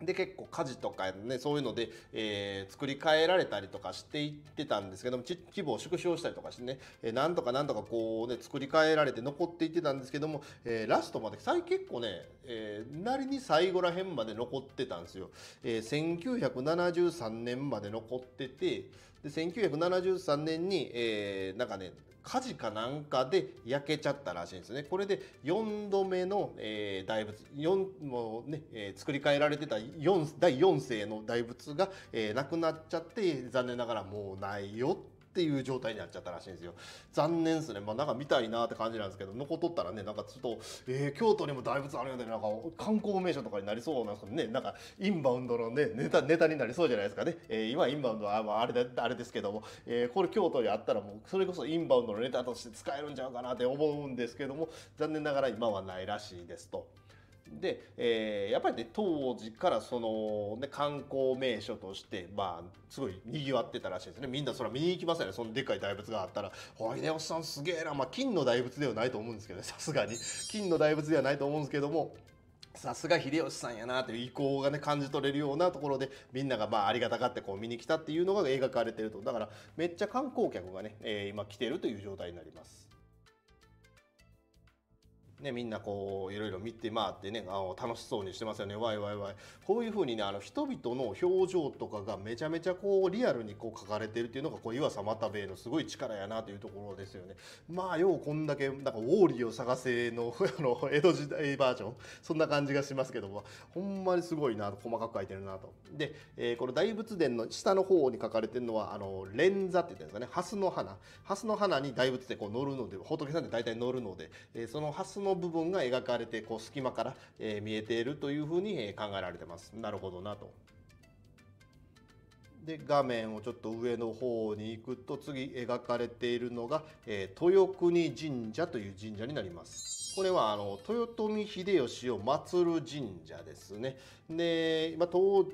で結構家事とかねそういうので、えー、作り変えられたりとかしていってたんですけども規模を縮小したりとかしてね、えー、なんとかなんとかこうね作り変えられて残っていってたんですけども、えー、ラストまで最結構ね、えー、なりに最後ら辺まで残ってたんですよ、えー、1973年まで残っててで1973年に、えー、なんかね火事かなんかで焼けちゃったらしいんですね。これで4度目の、えー、大仏、4もう、ね、えー、作り変えられてた4第4世の大仏が、えー、なくなっちゃって、残念ながらもうないよっていう状態になっちゃったらしいんですよ残念ですねまあなんか見たいなって感じなんですけど残っとったらねなんかちょっと、えー、京都にも大仏あるよねなんか観光名所とかになりそうなんですけねなんかインバウンドのねネタネタになりそうじゃないですかね、えー、今インバウンドは、まあ、あれだあれですけども、えー、これ京都にあったらもうそれこそインバウンドのネタとして使えるんちゃうかなって思うんですけども残念ながら今はないらしいですと。で、えー、やっぱりね当時からその、ね、観光名所としてまあすごいにぎわってたらしいですねみんなそれ見に行きますよねそのでっかい大仏があったら「おい秀吉さんすげえな」まあ金の大仏ではないと思うんですけど さすがに金の大仏ではないと思うんですけども。さすが秀吉さんやなという意向がね感じ取れるようなところでみんながまあありがたがってこう見に来たっていうのが描かれてるとだからめっちゃ観光客がね、えー、今来てるという状態になります。ね、みんなこういろいろ見て回ってねあ楽しそうにしてますよねわいわいわいこういうふうにねあの人々の表情とかがめちゃめちゃこうリアルにこう書かれてるっていうのがこう岩佐又兵衛のすごい力やなというところですよねまあようこんだけなんかウォーリーを探せの あの江戸時代バージョンそんな感じがしますけどもほんまにすごいな細かく書いてるなとで、えー、この大仏殿の下の方に書かれてるのはあの連座って言ったんですかね蓮の花蓮の花に大仏でこう乗るので仏さんって大体乗るので、えー、その蓮のの部分が描かれてこう隙間から、え見えているというふうに考えられてます。なるほどなと。で画面をちょっと上の方に行くと次描かれているのが、えー、豊国神社という神社になります。これはあの豊臣秀吉を祀る神社ですね。で、まあ、当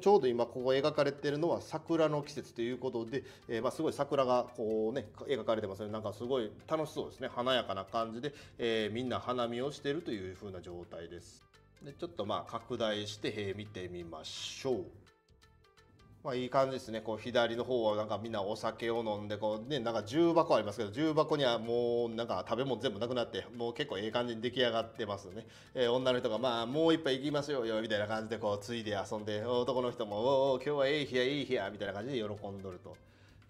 ちょうど今ここ描かれてるのは桜の季節ということで、えー、まあすごい桜がこうね描かれてますねなんかすごい楽しそうですね華やかな感じで、えー、みんな花見をしているという風な状態ですでちょっとまあ拡大して、見てみましょうまあ、いい感じですねこう左の方はなんかみんなお酒を飲んでこう、ね、なんか重箱ありますけど重箱にはもうなんか食べ物全部なくなってもう結構ええ感じに出来上がってますね、えー、女の人が「まあもう一杯行きますよ、よ」みたいな感じでこうついで遊んで男の人も「おお今日はええ日やええ日や」みたいな感じで喜んどると。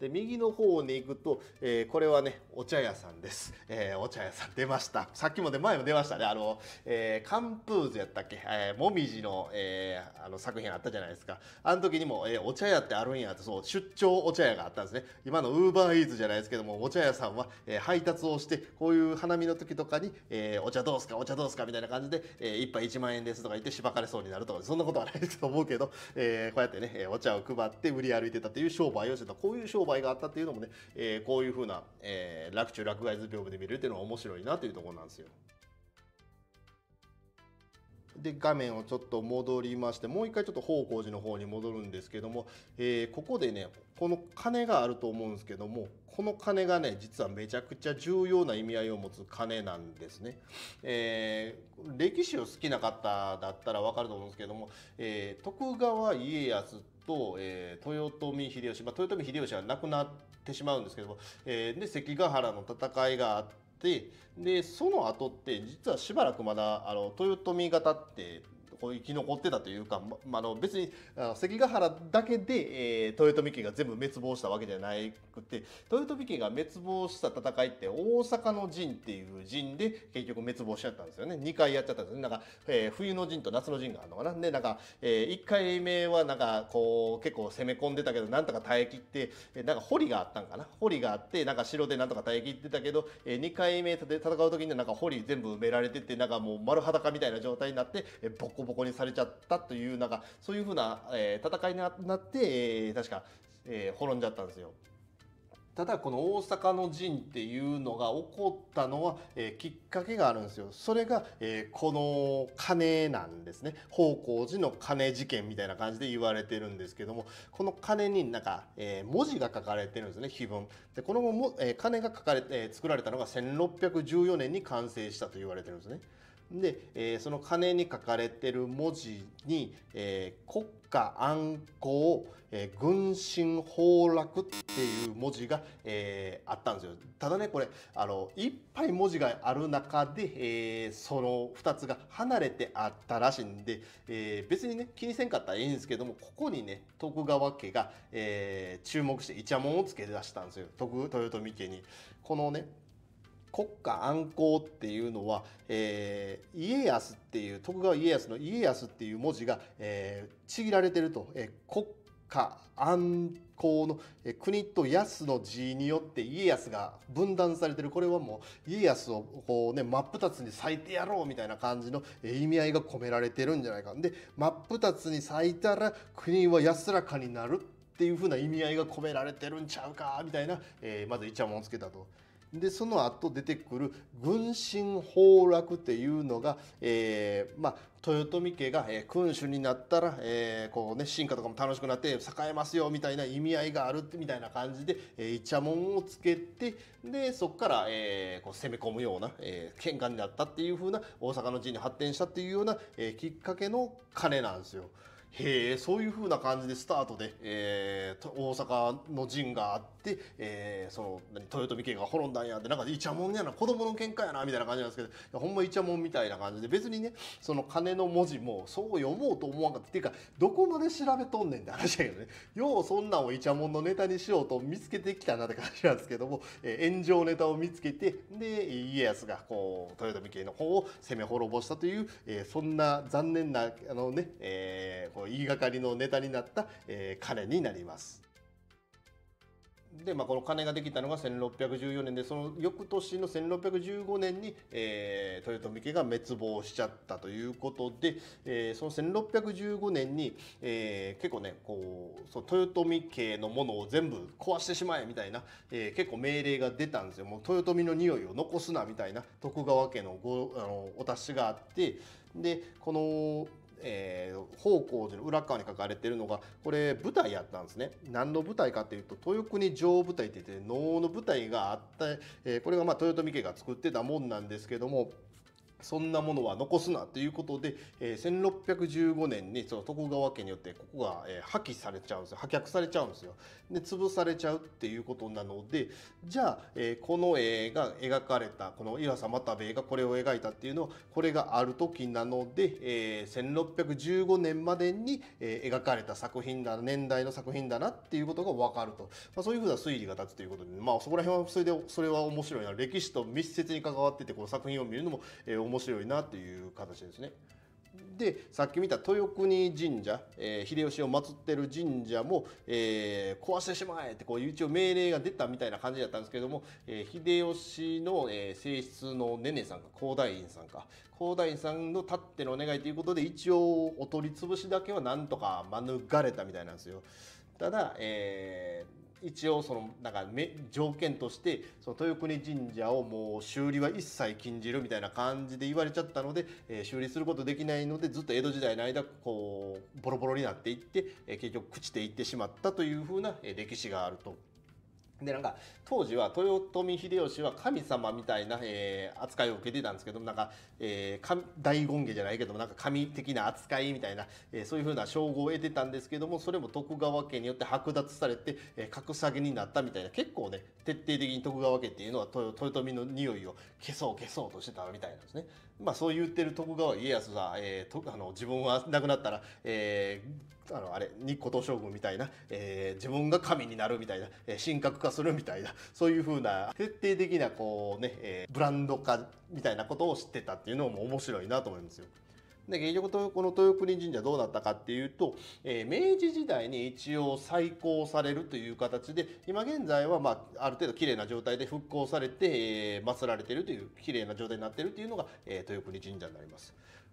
で右の方に行くと、えー、これはねお茶屋さんです、えー、お茶屋さん出ましたさっきも出前も出ましたねあの、えー、カンプーズやったっけ、えー、もみじの,、えー、あの作品あったじゃないですかあの時にも、えー、お茶屋ってあるんやとそう出張お茶屋があったんですね今のウーバーイーツじゃないですけどもお茶屋さんは、えー、配達をしてこういう花見の時とかに、えー、お茶どうすかお茶どうすかみたいな感じで、えー、杯1万円ですとか言ってしばかれそうになるとかそんなことはないと思うけど、えー、こうやってねお茶を配って売り歩いてたという商売をしてたこういう商売害があったっていうのもね、えー、こういうふうな、えー、楽中落外図屏風で見れるっていうのは面白いなというところなんですよ。で画面をちょっと戻りましてもう一回ちょっと方向寺の方に戻るんですけども、えー、ここでねこの鐘があると思うんですけどもこの鐘がね実はめちゃくちゃ重要な意味合いを持つ鐘なんですね。えー、歴史を好きな方だったらわかると思うんですけども、えー、徳川家康と、えー、豊臣秀吉、まあ、豊臣秀吉は亡くなってしまうんですけども、えー、で関ヶ原の戦いがあってでその後って実はしばらくまだあの豊臣方ってこう生き残ってたというか、ま、まあの別にあの関ヶ原だけで、えー、豊臣家が全部滅亡したわけじゃなくて豊臣家が滅亡した戦いって大阪の陣っていう陣で結局滅亡しちゃったんですよね2回やっちゃったんですねなんか、えー、冬の陣と夏の陣があるのかなでなんか、えー、1回目はなんかこう結構攻め込んでたけどなんとか耐えきってなんか堀があったんかな堀があってなんか城でなんとか耐えきってたけど、えー、2回目戦う時になんか堀全部埋められててなんかもう丸裸みたいな状態になって、えー、ボコボコボコにされちゃったというなんかそういうふうな、えー、戦いになって、えー、確か、えー、滅んじゃったんですよ。ただこの大阪の陣っていうのが起こったのは、えー、きっかけがあるんですよ。それが、えー、この金なんですね。方向寺の金事件みたいな感じで言われてるんですけども、この金になんか、えー、文字が書かれてるんですね、碑文。で、このも、え金が書かれて、作られたのが1614年に完成したと言われてるんですね。で、えー、その鐘に書かれてる文字に、えー、国家安康、えー、軍神崩落っていう文字が、えー、あったんですよ。ただね、これ、あの、いっぱい文字がある中で、えー、その2つが離れてあったらしいんで、えー、別にね、気にせんかったらいいんですけども、ここにね、徳川家が、えー、注目してイチャモンをつけ出したんですよ。徳豊臣家に。このね、国家安康っていうのは、えー、家康っていう徳川家康の家康っていう文字が、えー、ちぎられてると、えー、国家安康の、えー、国と康の字によって家康が分断されてるこれはもう家康をこうね真っ二つに裂いてやろうみたいな感じの、え意味合いが込められてるんじゃないかで真っ二つに裂いたら国は安らかになるっていう風な意味合いが込められてるんちゃうかみたいな、えー、まずイチャモンつけたと。でその後出てくる軍神崩落っていうのが、えー、まあ、豊臣家が、えー、君主になったら、えー、こうね、進化とかも楽しくなって栄えますよみたいな意味合いがあるってみたいな感じで、えー、イチャモンをつけてでそこから、えこう攻め込むような、えー、喧嘩になったっていう風な大阪の地に発展したっていうような、えきっかけの鐘なんですよ。へえそういう風な感じでスタートで、えー、大阪の陣があって。で、えー、その豊臣家が滅んだんやってなんかイチャモンやな子供の喧嘩やなみたいな感じなんですけどほんまイチャモンみたいな感じで別にねその金の文字もそう読もうと思わんかったっていうかどこまで調べとんねんって話だけどねようそんなんをイチャモンのネタにしようと見つけてきたなって感じなんですけども、えー、炎上ネタを見つけてで家康がこう豊臣家の方を攻め滅ぼしたという、えー、そんな残念なあのね、えー、こう言いがかりのネタになった、えー、彼になります。で、まあ、この金ができたのが1614年でその翌年の1615年に、えー、豊臣家が滅亡しちゃったということで、えー、その1615年に、えー、結構ねこうそう豊臣家のものを全部壊してしまえみたいな、えー、結構命令が出たんですよもう豊臣の匂いを残すなみたいな徳川家のごあのお達しがあってでこのえー、方向寺の裏側に書かれてるのがこれ舞台やったんですね何の舞台かっていうと豊国城舞台って言って能の舞台があった、えー、これがまあ豊臣家が作ってたもんなんですけどもそんなものは残すなということで、えー、1615年にその徳川家によってここが、えー、破棄されちゃうんですよ破却されちゃうんですよで潰されちゃうっていうことなのでじゃあ、えー、この絵が描かれたこの岩佐又兵衛がこれを描いたっていうのはこれがある時なので、えー、1615年までに、えー、描かれた作品だ年代の作品だなっていうことが分かると、まあ、そういうふうな推理が立つということで、まあ、そこら辺はそれでそれは面白いな歴史と密接に関わっててこの作品を見るのも、えー、面白い面白いなっていう形ですね。でさっき見た豊国神社、えー、秀吉を祀ってる神社も、えー、壊してしまえってこう一応命令が出たみたいな感じだったんですけども、えー、秀吉の、え正室のねねさんか高大院さんか高大院さんのたってのお願いということで一応お取り潰しだけはなんとか免れたみたいなんですよ。ただ、えー一応そのなんかめ条件としてその豊国神社をもう修理は一切禁じるみたいな感じで言われちゃったので、えー、修理することできないのでずっと江戸時代の間こうボロボロになっていって、えー、結局朽ちていってしまったというふうな歴史があると。でなんか当時は豊臣秀吉は神様みたいな、えー、扱いを受けてたんですけどなんか、えー、大権下じゃないけどもなんか神的な扱いみたいな、えー、そういうふうな称号を得てたんですけどもそれも徳川家によって剥奪されて、えー、格下げになったみたいな結構ね徹底的に徳川家っていうのは豊臣の匂いを消そう消そうとしてたみたいなんですね。まあ、そう言ってる徳川家康は、えー、とあの自分は亡くなったら、えーあのあれ日光東照宮みたいな、えー、自分が神になるみたいな、えー、神格化するみたいなそういう風な徹底的なこうね、えー、ブランド化みたいなことを知ってたっていうのも面白いなと思いますよ。で結局この豊国神社どうなったかっていうと、えー、明治時代に一応再興されるという形で今現在は、まあ、ある程度綺麗な状態で復興されて、えー、祀られてるという綺麗な状態になってるというのが、えー、豊国神社になります。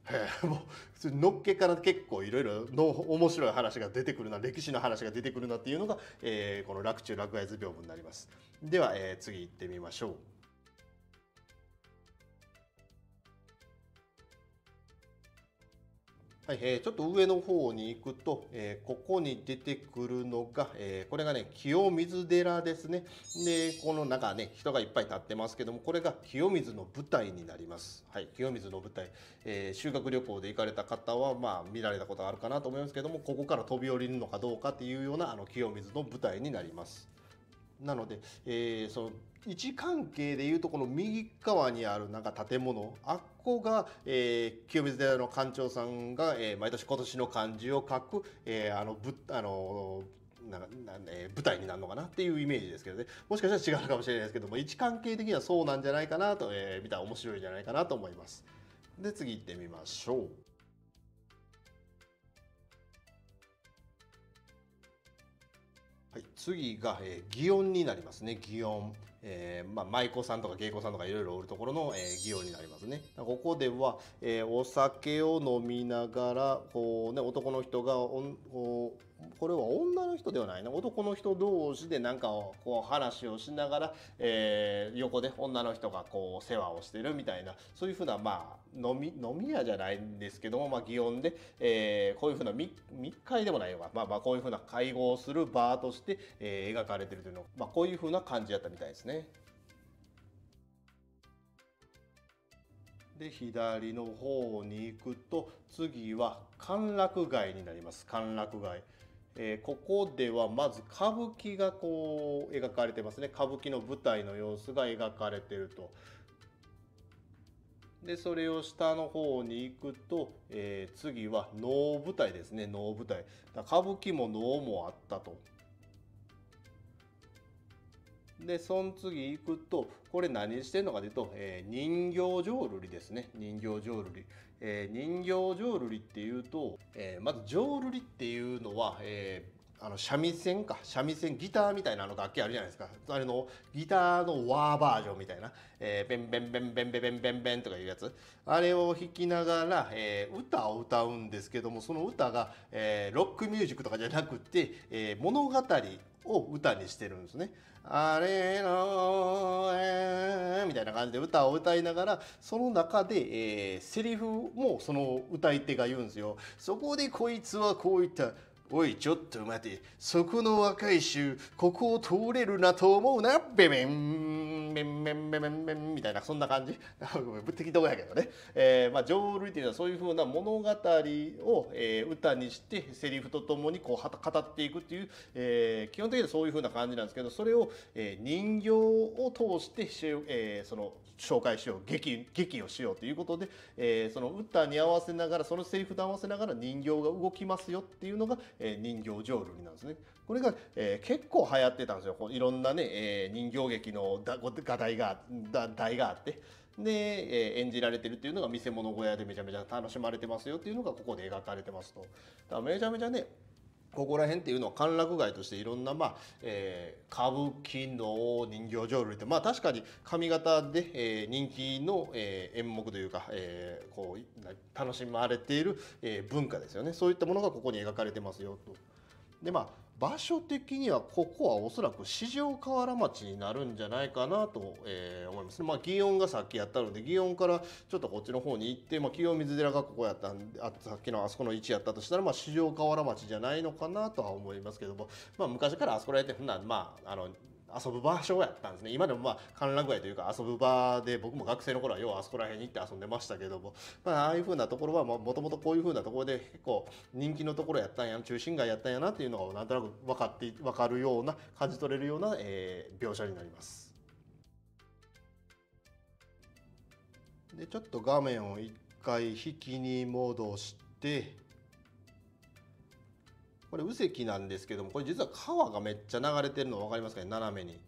もう普通のっけから結構いろいろの面白い話が出てくるな歴史の話が出てくるなっていうのが、えー、この「楽中楽愛図屏風」になりますでは、えー、次行ってみましょう。はい、えー、ちょっと上の方に行くと、えー、ここに出てくるのが、えー、これがね、清水寺ですね。で、この中ね、人がいっぱい立ってますけども、これが清水の舞台になります。はい、清水の舞台。えー、修学旅行で行かれた方は、まあ、見られたことがあるかなと思いますけども、ここから飛び降りるのかどうかっていうような、あの、清水の舞台になります。なので、えー、その位置関係でいうとこの右側にあるなんか建物あっこが、えー、清水寺の館長さんが、えー、毎年今年の漢字を書く、えー、あのぶあのなんなん、え舞台になるのかなっていうイメージですけどねもしかしたら違うかもしれないですけども位置関係的にはそうなんじゃないかなと、えー、見たら面白いんじゃないかなと思います。で次行ってみましょう。はい、次が、えー、祇園になりますね、擬音。えー、まあ、舞妓さんとか芸妓さんとかいろいろおるところの、えー、祇園になりますね。ここでは、えー、お酒を飲みながら、こうね、男の人がおん、これは女の人ではないな男の人同士でなんかこう話をしながら、えー、横で女の人がこう世話をしてるみたいなそういうふうなまあ飲み飲み屋じゃないんですけども、まあ、祇園で、えー、こういうふうな密会でもないよ、まあ、まあこういうふうな会合をする場として、えー、描かれてるというのまあ、こういうふうな感じだったみたいですね。で左の方に行くと次は歓楽街になります歓楽街えー、ここではまず歌舞伎がこう描かれてますね歌舞伎の舞台の様子が描かれてると。でそれを下の方に行くと、えー、次は能舞台ですね能舞台。歌舞伎も能もあったと。でその次行くとこれ何してんのかというと、えー、人形浄瑠璃ですね人形浄瑠璃。えー、人形浄瑠璃っていうと、えー、まず浄瑠璃っていうのは、えー、あの三味線か三味線ギターみたいなの楽器あるじゃないですかあれのギターの和バージョンみたいな「えー、ベンベンベンベンベンベンベンベン」とかいうやつあれを弾きながら、えー、歌を歌うんですけどもその歌が、えー、ロックミュージックとかじゃなくて、えー、物語を歌にしてるんですね。あれのえー、みたいな感じで歌を歌いながらその中で、えー、セリフもその歌い手が言うんですよ。そこでこいつはこういったおい、ちょっと待て。そこの若い衆、ここを通れるなと思うな。べべん、ベんべんべんべんみたいな、そんな感じ。適当やけどね。えー、まあ、浄瑠璃というのはそういうふうな物語を、えー、歌にして、セリフとともにこう語っていくっていう、えー、基本的にはそういうふうな感じなんですけど、それを、えー、人形を通してえー、その、紹介しよう劇劇をしようということで、えー、その歌に合わせながらそのセリフと合わせながら人形が動きますよっていうのが、え人形浄瑠璃なんですね。これが、えー、結構流行ってたんですよ。いろんなね、えー、人形劇の画題が題があって。で、えー、演じられてるっていうのが見せ物小屋でめちゃめちゃ楽しまれてますよっていうのがここで描かれてますと。だからめちゃめちゃねここら辺っていうのは歓楽街としていろんな、まあえー、歌舞伎の人形浄瑠璃って、まあ、確かに上方で、えー、人気の、えー、演目というか、えー、こう楽しまれている、えー、文化ですよねそういったものがここに描かれてますよと。でまあ場所的にはここはおそらく四条河原町になるんじゃないかなと、えー、思いますね。まあ、祇園がさっきやったので祇園からちょっとこっちの方に行って、まあ、清水寺がここやったんであさっきのあそこの位置やったとしたら、まあ、四条河原町じゃないのかなとは思いますけども、まあ、昔からあそこら辺ってふんなまああの遊ぶ場所やったんですね今でもまあ覧具合というか遊ぶ場で僕も学生の頃はようあそこら辺に行って遊んでましたけども、まあ、ああいうふうなところはもともとこういうふうなところで結構人気のところやったんや中心街やったんやなっていうのがなんとなく分かって分かるような感じ取れるような、えー、描写になります。でちょっと画面を一回引きに戻して。これ右石なんですけどもこれ実は川がめっちゃ流れてるの分かりますかね斜めに。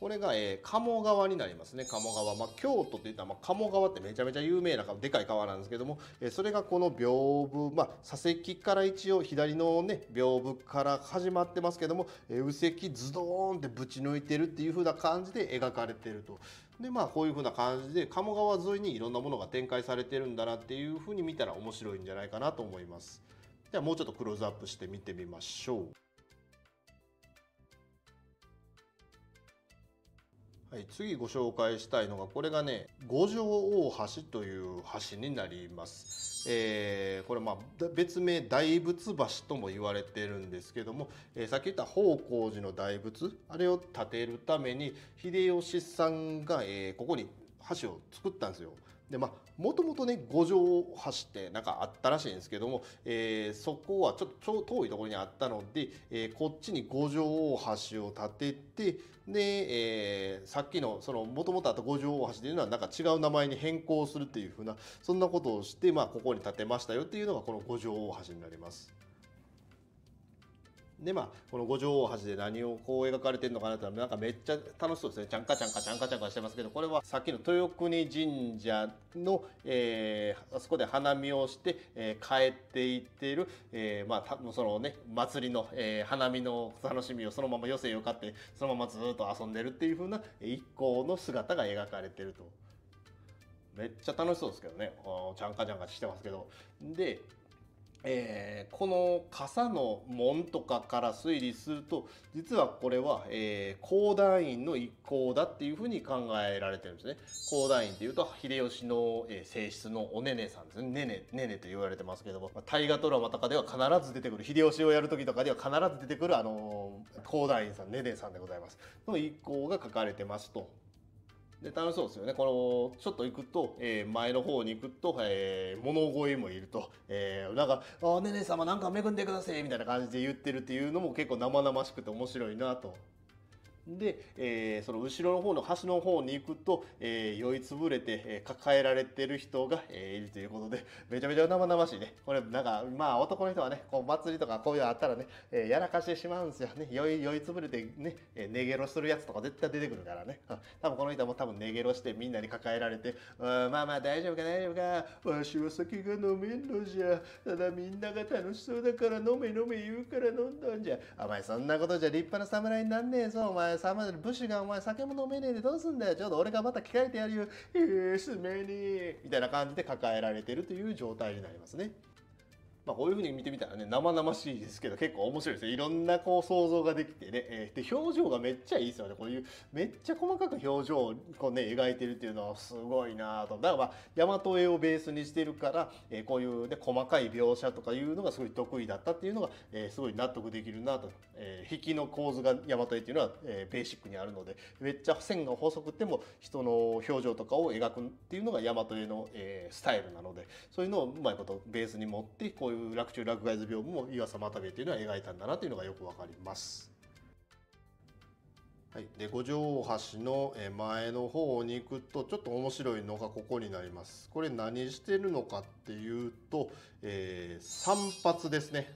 これが、えー、鴨川になりますね鴨川、まあ、京都っていったら、まあ、鴨川ってめちゃめちゃ有名なでかい川なんですけども、えー、それがこの屏風、まあ、左石から一応左のね屏風から始まってますけども、えー、右石ズドーンってぶち抜いてるっていう風な感じで描かれてると。でまあこういう風な感じで鴨川沿いにいろんなものが展開されてるんだなっていう風に見たら面白いんじゃないかなと思います。ではもうちょっとクローズアップして見てみましょう。はい、次ご紹介したいのがこれがね五条大橋という橋になります。えー、これまあ別名大仏橋とも言われてるんですけども、えー、さっき言った方広寺の大仏あれを建てるために秀吉さんが、えー、ここに橋を作ったんですよ。でまあもともとね五条橋ってなんかあったらしいんですけども、えー、そこはちょっと遠いところにあったので、えー、こっちに五条大橋を建ててで、えー、さっきのそのもともとあった五条大橋というのはなんか違う名前に変更するっていうふうなそんなことをしてまあここに建てましたよっていうのがこの五条大橋になります。でまあこの五条大橋で何をこう描かれてるのかなってなんかめっちゃ楽しそうですねちゃんかちゃんかちゃんかちゃんかしてますけどこれはさっきの豊国神社の、えー、あそこで花見をして、えー、帰っていっている、えー、まあそのね祭りの、えー、花見の楽しみをそのまま寄せを買ってそのままずっと遊んでるっていう風な一行の姿が描かれてると。めっちゃ楽しそうですけどねちゃんかちゃんかしてますけどでえー、この傘の門とかから推理すると実はこれは、えー、高団の一行だっていうふうに考えられてるんですね。高団院っていうと秀吉の、えー、性質のおねねさんですね。ねねねねと言われてますけども大河ドラマとかでは必ず出てくる秀吉をやる時とかでは必ず出てくるあのー、高団さんねねさんでございますの一行が書かれてますと。で楽しそうですよね。この、ちょっと行くと、えー、前の方に行くと、えー、物乞いもいると、えー、なんか、あ、ねね様なんか恵んでくださいみたいな感じで言ってるっていうのも結構生々しくて面白いなとで、えー、その後ろの方の端の方に行くと、えー、酔いつぶれて、えー、抱えられてる人が、えー、いるということで、めちゃめちゃ生々しいね。これ、なんか、まあ男の人はね、こう祭りとかこういうのあったらね、えー、やらかしてしまうんですよね。酔い酔いつぶれてね、えー、寝ゲロするやつとか絶対出てくるからね。多分この人も多分寝ゲロしてみんなに抱えられて、まあまあ大丈夫か大丈夫か、わしは酒が飲めんのじゃ。ただみんなが楽しそうだから飲め飲め言うから飲んだんじゃ。お前そんなことじゃ立派な侍になんねえぞ、お前。さまで武士がお前酒も飲めねえでどうすんだよちょうど俺がまた着替えてやるよええすめにみたいな感じで抱えられてるという状態になりますね。まあ、こういうふうに見てみたらね生々しいですけど結構面白いですねいろんなこう想像ができてね、えー、で表情がめっちゃいいですよねこういうめっちゃ細かく表情をこう、ね、描いてるっていうのはすごいなとだからまあ大和絵をベースにしてるから、えー、こういう、ね、細かい描写とかいうのがすごい得意だったっていうのが、えー、すごい納得できるなと、えー、引きの構図が大和絵っていうのは、えー、ベーシックにあるのでめっちゃ線が細くても人の表情とかを描くっていうのが大和絵の、えー、スタイルなのでそういうのをうまいことベースに持ってこういう洛中洛外図屏風も岩佐又兵衛というのは描いたんだなというのがよくわかります。はい、で五条大橋の前の方に行くとちょっと面白いのがここになります。これ何してるのかっていうと、えー、散髪ですね。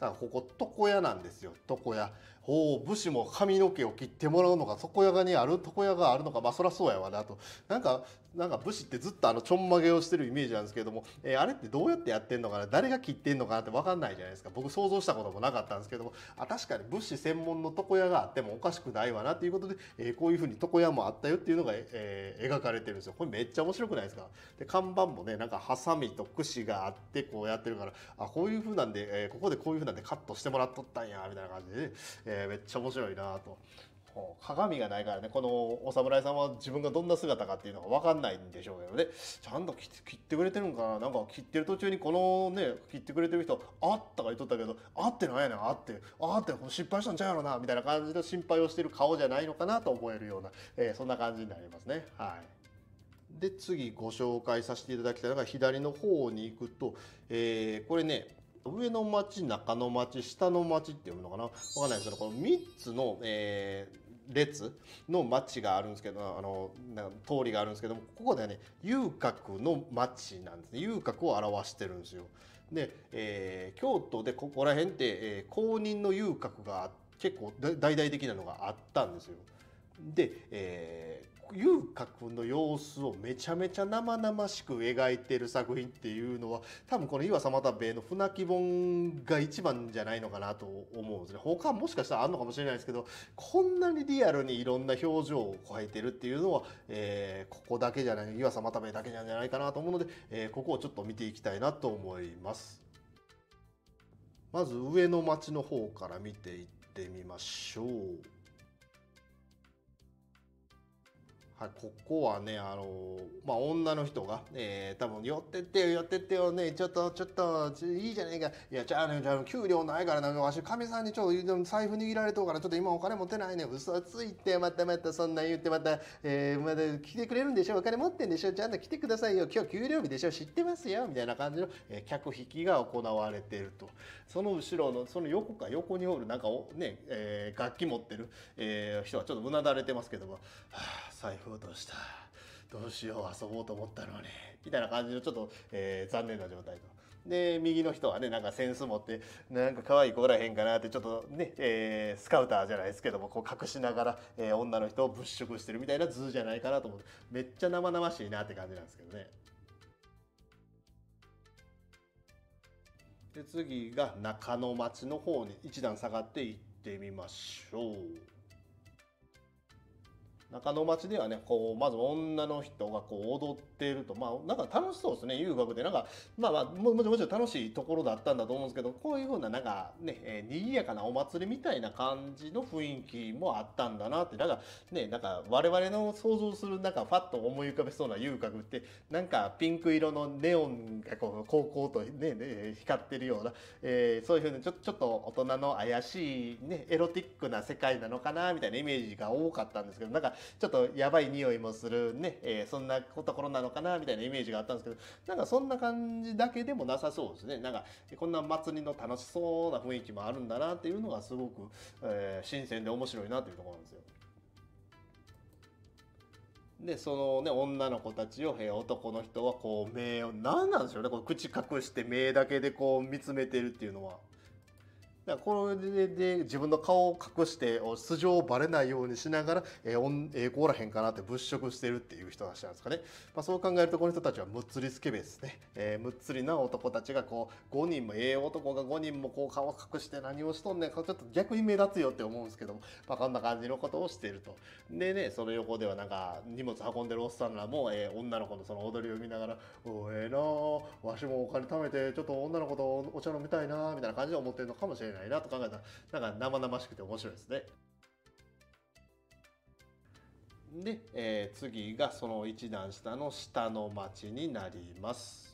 だからここ床屋なんですよ床屋おお武士も髪の毛を切ってもらうのが床屋がにある床屋があるのかまあそりゃそうやわなとなんかなんか武士ってずっとあのちょんまげをしてるイメージなんですけども、えー、あれってどうやってやってんのかな誰が切ってんのかなって分かんないじゃないですか僕想像したこともなかったんですけどもあ確かに武士専門の床屋があってもおかしくないわなということで、えー、こういうふうに床屋もあったよっていうのが、えー、描かれてるんですよこれめっちゃ面白くないですかで看板もねなんかハサミと櫛があってこうやってるからあこういうふうなんで、えー、ここでこういうふうなんでカットしてもらっとったんやみたいな感じで、ね、てめっちゃ面白いなと鏡がないからねこのお侍さんは自分がどんな姿かっていうのが分かんないんでしょうけどねちゃんと切ってくれてるんかななんか切ってる途中にこのね切ってくれてる人「あった」とか言っとったけど「あってないなあってあって失敗したんちゃうやろな」みたいな感じの心配をしてる顔じゃないのかなと思えるような、えー、そんな感じになりますね。はいで次ご紹介させていただきたいのが左の方に行くと、えー、これね上の町、中の町、下の町って読むのかなわかんないですけど、この3つの、えー、列の町があるんですけど、あの、なんか通りがあるんですけども、ここでね、遊郭の町なんですね。遊郭を表してるんですよ。で、えー、京都でここら辺って、えー、公認の遊郭が結構大々的なのがあったんですよ。で、え遊郭の様子をめちゃめちゃ生々しく描いてる作品っていうのは多分この岩様田兵衛の船木本が一番じゃないのかなと思うんですね他もしかしたらあるのかもしれないですけどこんなにリアルにいろんな表情を加えてるっていうのは、えー、ここだけじゃない岩様田兵衛だけじゃないかなと思うので、えー、ここをちょっと見ていきたいなと思います。まず上の町の方から見ていってみましょう。はい、ここはね、あのまあ、女の人が、えー、多分、寄ってってよ、寄ってってよね、ちょっと、ちょっと、いいじゃねえか。いや、じゃあね、じゃあ、給料ないからな、わし、かみさんにちょっと、財布握られとうから、ちょっと今お金持てないね。嘘ついて、またまた、そんな言って、また、えー、まだ来てくれるんでしょ、お金持ってんでしょ、ちゃんと来てくださいよ、今日給料日でしょ、知ってますよ、みたいな感じの、えー、客引きが行われていると。その後ろの、その横か、横におる、なんかお、ね、えー、楽器持ってる、えー、人はちょっとうなだれてますけども、はあ、財布ことしたどうしよう遊ぼうと思ったのにみたいな感じのちょっと、えー、残念な状態とで右の人はねなんかセンス持ってなんか可愛い子おらへんかなってちょっとね、えー、スカウターじゃないですけどもこう隠しながら、えー、女の人を物色してるみたいな図じゃないかなと思ってめっちゃ生々しいなって感じなんですけどね。で次が中野町の方に一段下がって行ってみましょう。中野町ではねこうまず女の人がこう踊っているとまあなんか楽しそうですね遊郭でなんかまあまあももちろん楽しいところだったんだと思うんですけどこういうふうななんかね、えー、賑やかなお祭りみたいな感じの雰囲気もあったんだなってなんかねなんか我々の想像するなんかファッと思い浮かべそうな遊郭ってなんかピンク色のネオンがこうこうとね、ね、光ってるような、えー、そういうふうにちょちょっと大人の怪しいねエロティックな世界なのかなみたいなイメージが多かったんですけどなんかちょっとやばい匂いもするね、えー、そんなところなのかなみたいなイメージがあったんですけどなんかそんな感じだけでもなさそうですねなんかこんな祭りの楽しそうな雰囲気もあるんだなっていうのがすごく、えー、新鮮で面白いなというところなんですよ。でそのね女の子たちを、男の人はこう目を何なんでしょうねこう口隠して目だけでこう見つめてるっていうのは。だからこれで自分の顔を隠して素性をバレないようにしながら、えー、えー、こおらへんかなって物色してるっていう人たちなんですかね、まあ、そう考えるとこの人たちはむっつりスケベですね、えー、むっつりな男たちがこう5人もええ男が5人もこう顔隠して何をしとんねんかちょっと逆に目立つよって思うんですけども、まあ、こんな感じのことをしているとでねその横ではなんか荷物運んでるおっさんらも、えー、女の子のその踊りを見ながら「おええー、なわしもお金貯めてちょっと女の子とお茶飲みたいな」みたいな感じで思ってるのかもしれないないなと考えたらなんか生々しくて面白いですね。で、えー、次がその一段下の下の町になります。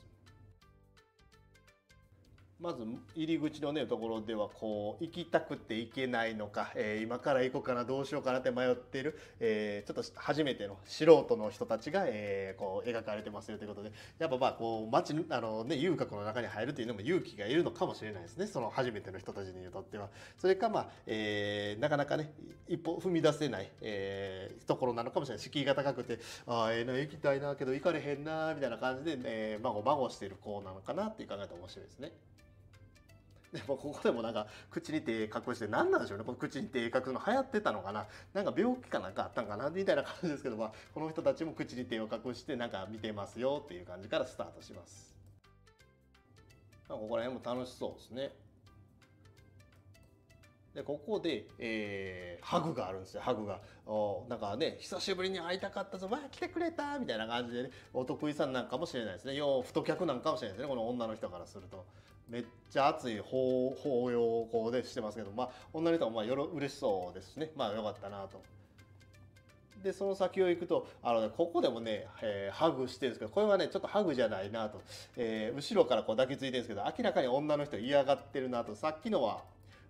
まず入り口のねところではこう行きたくて行けないのか、えー、今から行こうかなどうしようかなって迷ってる、えー、ちょっと初めての素人の人たちが、えー、こう描かれてますよということでやっぱまあこう街あのね遊郭の中に入るというのも勇気がいるのかもしれないですねその初めての人たちにとっては。それかまあ、えー、なかなかね一歩踏み出せない、えー、ところなのかもしれない敷居が高くてああええー、な行きたいなけど行かれへんなみたいな感じで、え孫まごまごしてる子なのかなって考えたら面白いですね。でもここでもなんか口に手隠して何なんでしょうねこの口に手隠すの流行ってたのかななんか病気かなんかあったんかなみたいな感じですけど、まあ、この人たちも口に手を隠してなんか見てますよっていう感じからスタートしますここら辺も楽しそうですねでここで、えー、ハグがあるんですよハグがおなんかね久しぶりに会いたかったぞわあ来てくれたみたいな感じでねお得意さんなんかもしれないですねよう太客なんかもしれないですねこの女の人からすると。めっちゃ熱い抱擁語でしてますけど、まあ、女の人はまあよろ嬉しそうですしね、まあ、よかったなと。で、その先を行くと、あの、ね、ここでもね、えー、ハグしてるんですけど、これはね、ちょっとハグじゃないなと、えー、後ろからこう抱きついてるんですけど、明らかに女の人嫌がってるなと、さっきのは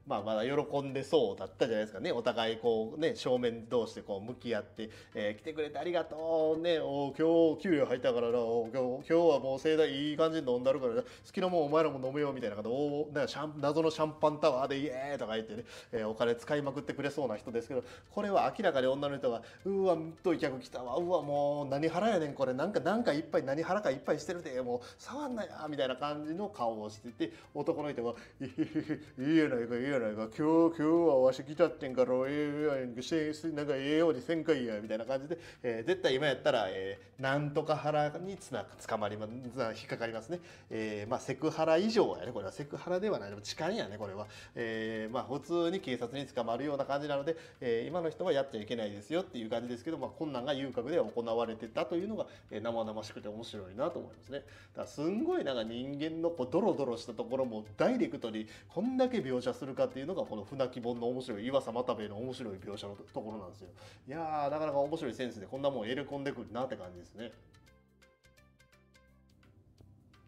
まあ、まだ喜んでそうだったじゃないですかねお互いこうね正面同士でこう向き合って、えー、来てくれてありがとうねお今日給料入ったからなお今日今日はもう盛大いい感じに飲んだるから好きなもんお前らも飲むよみたいな方おなんシャン謎のシャンパンタワーでイエーとか言ってね、えー、お金使いまくってくれそうな人ですけどこれは明らかに女の人がうわとい客来たわうわもう何腹やねんこれなんかなんかいっぱい何腹かいっぱいしてるでもう触んなやみたいな感じの顔をしてて男の人が「いいやないかいいややないか今日今日はわし来たってんからええー、なんかええようにせんかいやみたいな感じで、えー、絶対今やったら、えー、なんとか腹につな捕まりま引っかかりますね、えー、まあセクハラ以上やねこれはセクハラではないでも痴漢やねこれは、えー、まあ普通に警察に捕まるような感じなので、えー、今の人はやっちゃいけないですよっていう感じですけど、まあ、困難が遊郭で行われてたというのが、えー、生々しくて面白いなと思いますねだからすんごいなんか人間のこうドロドロしたところもダイレクトにこんだけ描写するかっていうのがこの船木本の面白い岩佐又兵衛の面白い描写のところなんですよいやーなかなか面白いセンスでこんなもん入れ込んでくるなって感じですね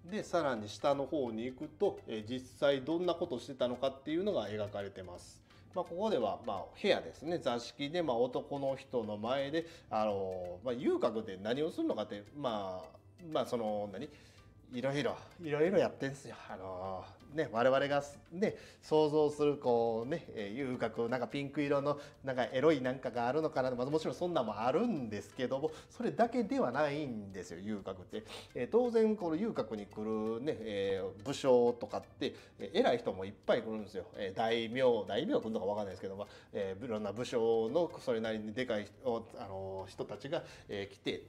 でさらに下の方に行くと、え実際どんなことしてたのかっていうのが描かれてます。まあ、ここでは、まあ、部屋ですね座敷で、まあ、男の人の前であの、まあ、遊郭で何をするのかってまあまあその何いろいろいろいろやってんすよ。あのー、ね我々がね想像するこうね、え遊郭なんかピンク色のなんかエロいなんかがあるのかな、まあ、もちろんそんなもあるんですけどもそれだけではないんですよ遊郭って、えー、当然この遊郭に来るね、えー、武将とかって、え偉い人もいっぱい来るんですよ、えー、大名大名君とかわかんないですけども、えー、いろんな武将のそれなりにでかいあのー、人たちが、えー、来て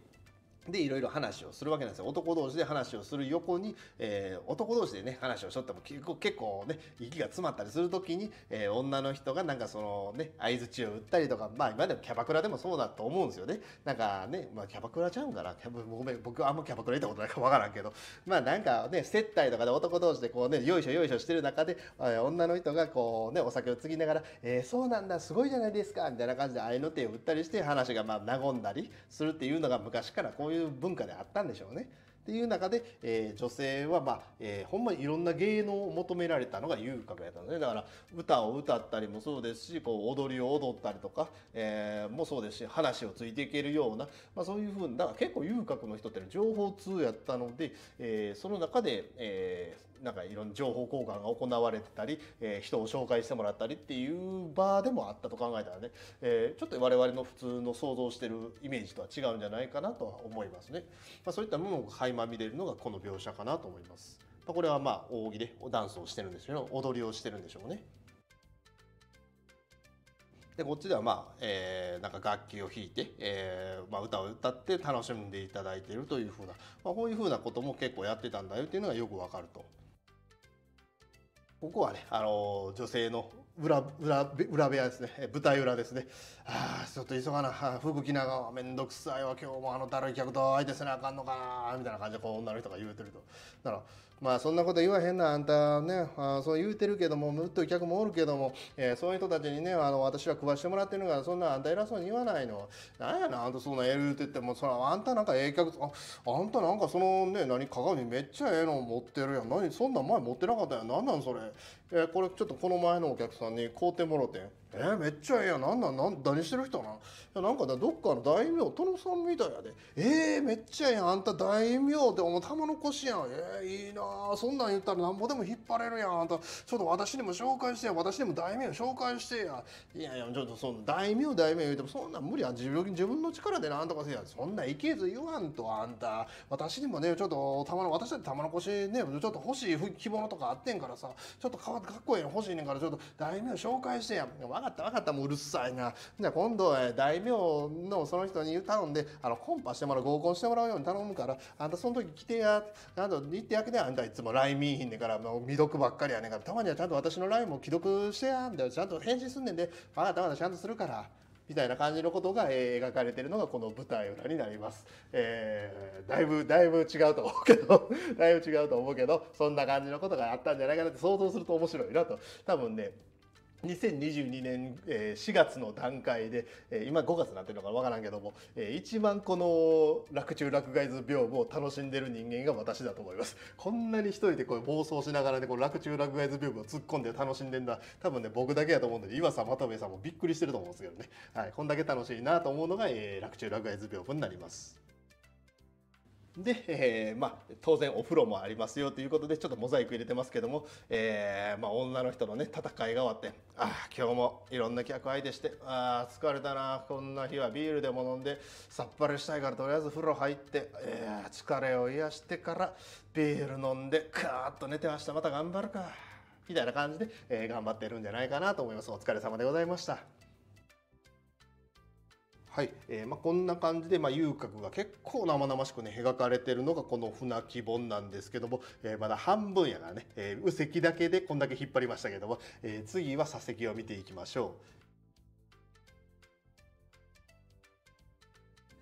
で、いろいろ話をするわけなんですよ。男同士で話をする横に、えー、男同士でね、話をしとっても結構、結構ね、息が詰まったりするときに、えー、女の人がなんかそのね、相づちを打ったりとか、まあ今でもキャバクラでもそうだと思うんですよね。なんかね、まあキャバクラちゃうんかな。キャバごめん、僕はあんまキャバクラ行ったことないかわからんけど、まあなんかね、接待とかで男同士でこうね、よいしょよいしょしてる中で、え女の人がこうね、お酒をつぎながら、えー、そうなんだ、すごいじゃないですか、みたいな感じで愛の手を打ったりして話がまあ和んだりするっていうのが昔からこうそういう文化であったんでしょうね。っていう中で、えー、女性は、まあえー、ほんまにいろんな芸能を求められたのが遊郭やったので、ね、だから歌を歌ったりもそうですしこう踊りを踊ったりとか、えー、もそうですし話をついていけるような、まあ、そういうふうにだから結構遊郭の人っていうのは情報通やったので、えー、その中で、えー、なんかいろんな情報交換が行われてたり、えー、人を紹介してもらったりっていう場でもあったと考えたらね、えー、ちょっと我々の普通の想像してるイメージとは違うんじゃないかなとは思いますね。まあ、そういったものを垣間見れるのがこの描写かなと思います。まあ、これはまあ扇でダンスをしてるんですけど踊りをしてるんでしょうね。でこっちではまあ、えー、なんか楽器を弾いて、えーまあ、歌を歌って楽しんでいただいているというふうな、まあ、こういうふうなことも結構やってたんだよっていうのがよくわかると。ここはね、あの女性の裏裏裏部屋ですね、舞台裏ですね。ああ、ちょっと急がな、服着ながらめんどくさいわ、今日もあのだるい客と相手せなあかんのかな、みたいな感じでこう女の人が言うてると。だからまあそんなこと言わへんなあんたねあそう言うてるけどもむっと客もおるけども、えー、そういう人たちにねあの私は食わしてもらってるからそんなあんた偉そうに言わないのなんやなあんたそんなええ言うてってもそらあんたなんかええ客ああんたなんかそのね何鏡めっちゃええの持ってるやん何そんな前持ってなかったやん何なんそれ、えー、これちょっとこの前のお客さんに買うてもろてんえー、めっちゃええやんなんなんなん何してる人なんいやなんかどっかの大名殿さんみたいやでえー、めっちゃええやんあんた大名でお前玉の腰やんえー、いいなそんなん言ったらなんぼでも引っ張れるやんあんたちょっと私にも紹介してや私にも大名紹介してやいやいやちょっとその大名大名言うてもそんなん無理や自分自分の力でなんとかせやそんないけず言わんとあんた私にもねちょっと玉の私だって玉の腰ねちょっと欲しい着物とかあってんからさちょっとかっこええん、欲しいねんからちょっと大名紹介してや分かった分かったもううるさいなじゃあ今度は大名のその人に頼んであのコンパしてもらう合コンしてもらうように頼むからあんたその時来てやあんたってやけであんたいつも LINE 見いひんねんからもう未読ばっかりやねんからたまにはちゃんと私の LINE も既読してやんちゃんと返信すんねんで分かった分かったちゃんとするからみたいな感じのことが描かれてるのがこの舞台裏になります。えー、だいぶだいぶ違うと思うけど だいぶ違うと思うけどそんな感じのことがあったんじゃないかなって想像すると面白いなと多分ね2022年4月の段階で今5月になってるのか分からんけども一番この落中落外図屏風を楽しんでる人間が私だと思いますこんなに一人でこう暴走しながらねこ落中落外図屏風を突っ込んで楽しんでんだ多分ね僕だけやと思うんで岩佐又兵衛さんもびっくりしてると思うんですけどね、はい、こんだけ楽しいなと思うのが落中落外図屏風になりますで、えー、まあ、当然お風呂もありますよということでちょっとモザイク入れてますけども、えー、まあ、女の人のね戦いが終わってああ今日もいろんな客相手してああ疲れたなこんな日はビールでも飲んでさっぱりしたいからとりあえず風呂入って、えー、疲れを癒してからビール飲んでカーッと寝て明日また頑張るかみたいな感じで、え頑張ってるんじゃないかなと思いますお疲れ様でございました。はいえーまあ、こんな感じで、まあ、遊郭が結構生々しくね描かれてるのがこの船木本なんですけども、えー、まだ半分やからね、えー、右石だけでこんだけ引っ張りましたけども、えー、次は左席を見ていきましょ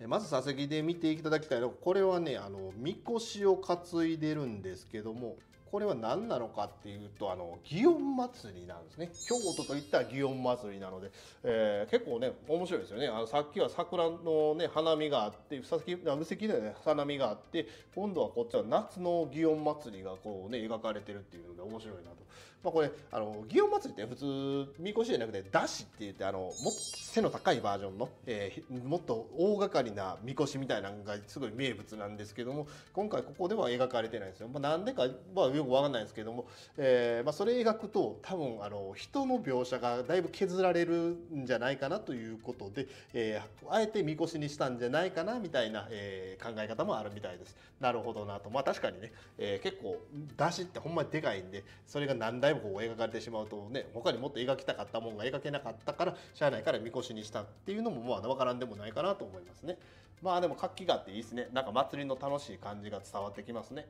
う。まず佐々木で見ていただきたいのはこれはねあのみこしを担いでるんですけどもこれは何なのかっていうとあの祇園祭りなんですね京都といったら祇園祭りなので、えー、結構ね面白いですよねあのさっきは桜の、ね、花見があってさっき無責任な花見があって今度はこっちは夏の祇園祭りがこうね描かれてるっていうので面白いなとまあ、これあの祇園祭って普通みこしじゃなくてだしって言ってあのもっと背の高いバージョンの、えー、もっと大掛かりなみこしみたいなのがすごい名物なんですけども今回ここでは描かれてないんですよ。まあ、なんでか、まあ、よくわかんないんですけども、えーまあ、それ描くと多分あの人の描写がだいぶ削られるんじゃないかなということで、えー、あえてみこしにしたんじゃないかなみたいな、えー、考え方もあるみたいです。なるほどなと。まあ確かにね、えー、結構だしってほんまにでかいんでそれが何台だいぶこう描かれてしまうとね他にもっと描きたかったもんが描けなかったからし内からみこしにしたっていうのもまあ分からんでもないかなと思いますねまあでも活気があっていいですねなんか祭りの楽しい感じが伝わってきますね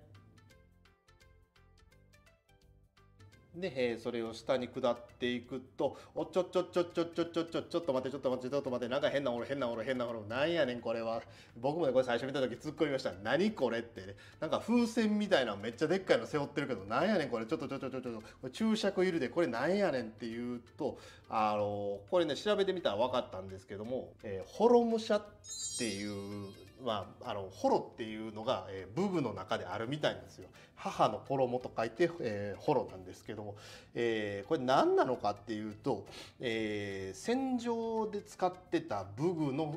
で、えー、それを下に下っていくと、おちょちょちょちょちょちょちょちょっと待ってちょっと待ってちょっと待って、なんか変なおろ変なおろ変なおろ、なんやねんこれは。僕もね、これ最初見た時突っ込みました。何これってね。なんか風船みたいなめっちゃでっかいの背負ってるけど、なんやねんこれ、ちょっとちょちょちょちょ、これ注釈いるで、これなんやねんっていうと、あのー、これね、調べてみたら分かったんですけども、えー、ホロムシャっていうまあ、あのホロっていうのが、えー、武具の中であるみたいなんですよ。母の衣と書いて、えー、ホロなんですけども、えー、これ何なのかっていうと、えー、戦場で使ってた武具の